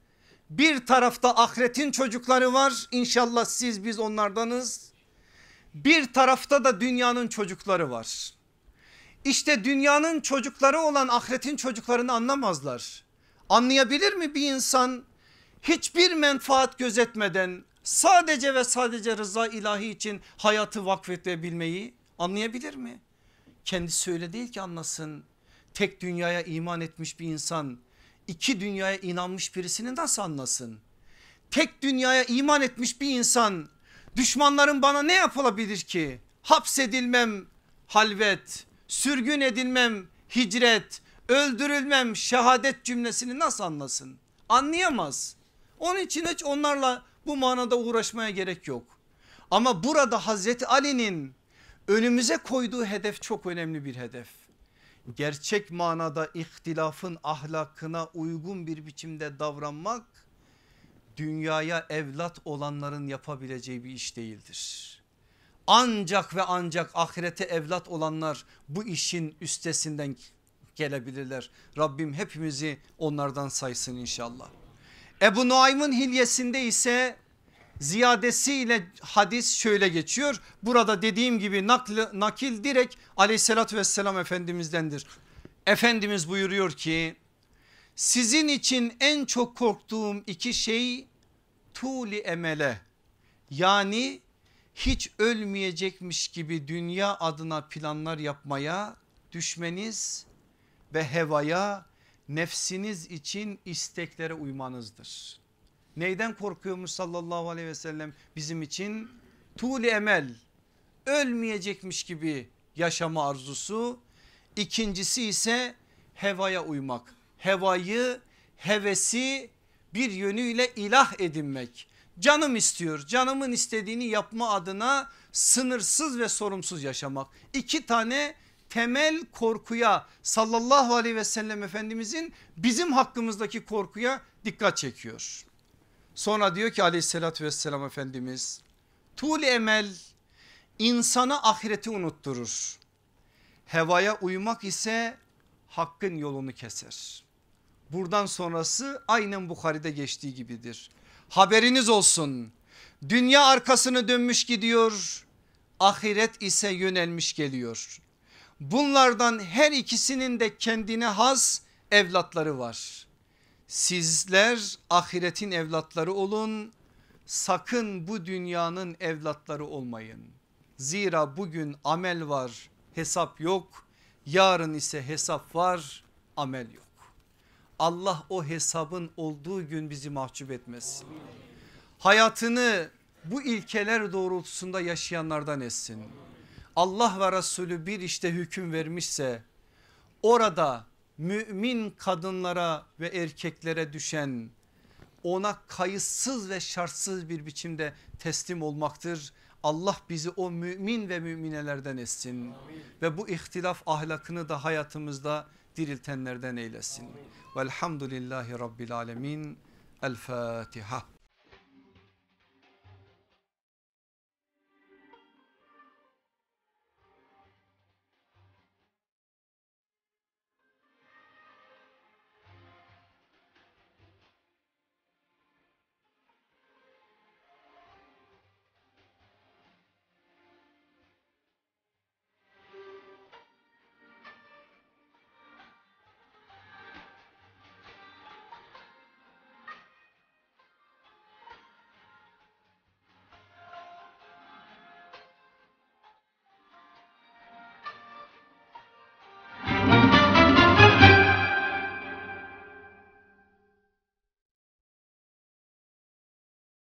Bir tarafta ahiretin çocukları var inşallah siz biz onlardanız. Bir tarafta da dünyanın çocukları var. İşte dünyanın çocukları olan ahiretin çocuklarını anlamazlar. Anlayabilir mi bir insan hiçbir menfaat gözetmeden sadece ve sadece rıza ilahi için hayatı vakfedebilmeyi anlayabilir mi? Kendisi öyle değil ki anlasın. Tek dünyaya iman etmiş bir insan iki dünyaya inanmış birisini nasıl anlasın? Tek dünyaya iman etmiş bir insan düşmanların bana ne yapılabilir ki? Hapsedilmem halvet, sürgün edilmem hicret, öldürülmem şehadet cümlesini nasıl anlasın? Anlayamaz. Onun için hiç onlarla bu manada uğraşmaya gerek yok. Ama burada Hazreti Ali'nin önümüze koyduğu hedef çok önemli bir hedef. Gerçek manada ihtilafın ahlakına uygun bir biçimde davranmak dünyaya evlat olanların yapabileceği bir iş değildir ancak ve ancak ahirete evlat olanlar bu işin üstesinden gelebilirler. Rabbim hepimizi onlardan saysın inşallah. Ebu Naim'in hilyesinde ise ziyadesiyle hadis şöyle geçiyor. Burada dediğim gibi nakl, nakil direkt aleyhissalatü vesselam efendimizdendir. Efendimiz buyuruyor ki sizin için en çok korktuğum iki şey tuli emele yani hiç ölmeyecekmiş gibi dünya adına planlar yapmaya düşmeniz ve hevaya nefsiniz için isteklere uymanızdır. Neyden korkuyormuş sallallahu aleyhi ve sellem bizim için? Tuğli emel ölmeyecekmiş gibi yaşama arzusu. İkincisi ise hevaya uymak. Hevayı, hevesi bir yönüyle ilah edinmek. Canım istiyor canımın istediğini yapma adına sınırsız ve sorumsuz yaşamak. İki tane temel korkuya sallallahu aleyhi ve sellem efendimizin bizim hakkımızdaki korkuya dikkat çekiyor. Sonra diyor ki aleyhissalatü vesselam efendimiz tul emel insana ahireti unutturur. Hevaya uymak ise hakkın yolunu keser. Buradan sonrası aynen Bukhari'de geçtiği gibidir. Haberiniz olsun. Dünya arkasını dönmüş gidiyor. Ahiret ise yönelmiş geliyor. Bunlardan her ikisinin de kendine has evlatları var. Sizler ahiretin evlatları olun. Sakın bu dünyanın evlatları olmayın. Zira bugün amel var, hesap yok. Yarın ise hesap var, amel yok. Allah o hesabın olduğu gün bizi mahcup etmesin. Hayatını bu ilkeler doğrultusunda yaşayanlardan etsin. Allah ve Resulü bir işte hüküm vermişse orada mümin kadınlara ve erkeklere düşen ona kayıtsız ve şartsız bir biçimde teslim olmaktır. Allah bizi o mümin ve müminelerden etsin Amin. ve bu ihtilaf ahlakını da hayatımızda diriltenlerden eylesin. Velhamdülillahi Rabbil Alemin. El Fatiha.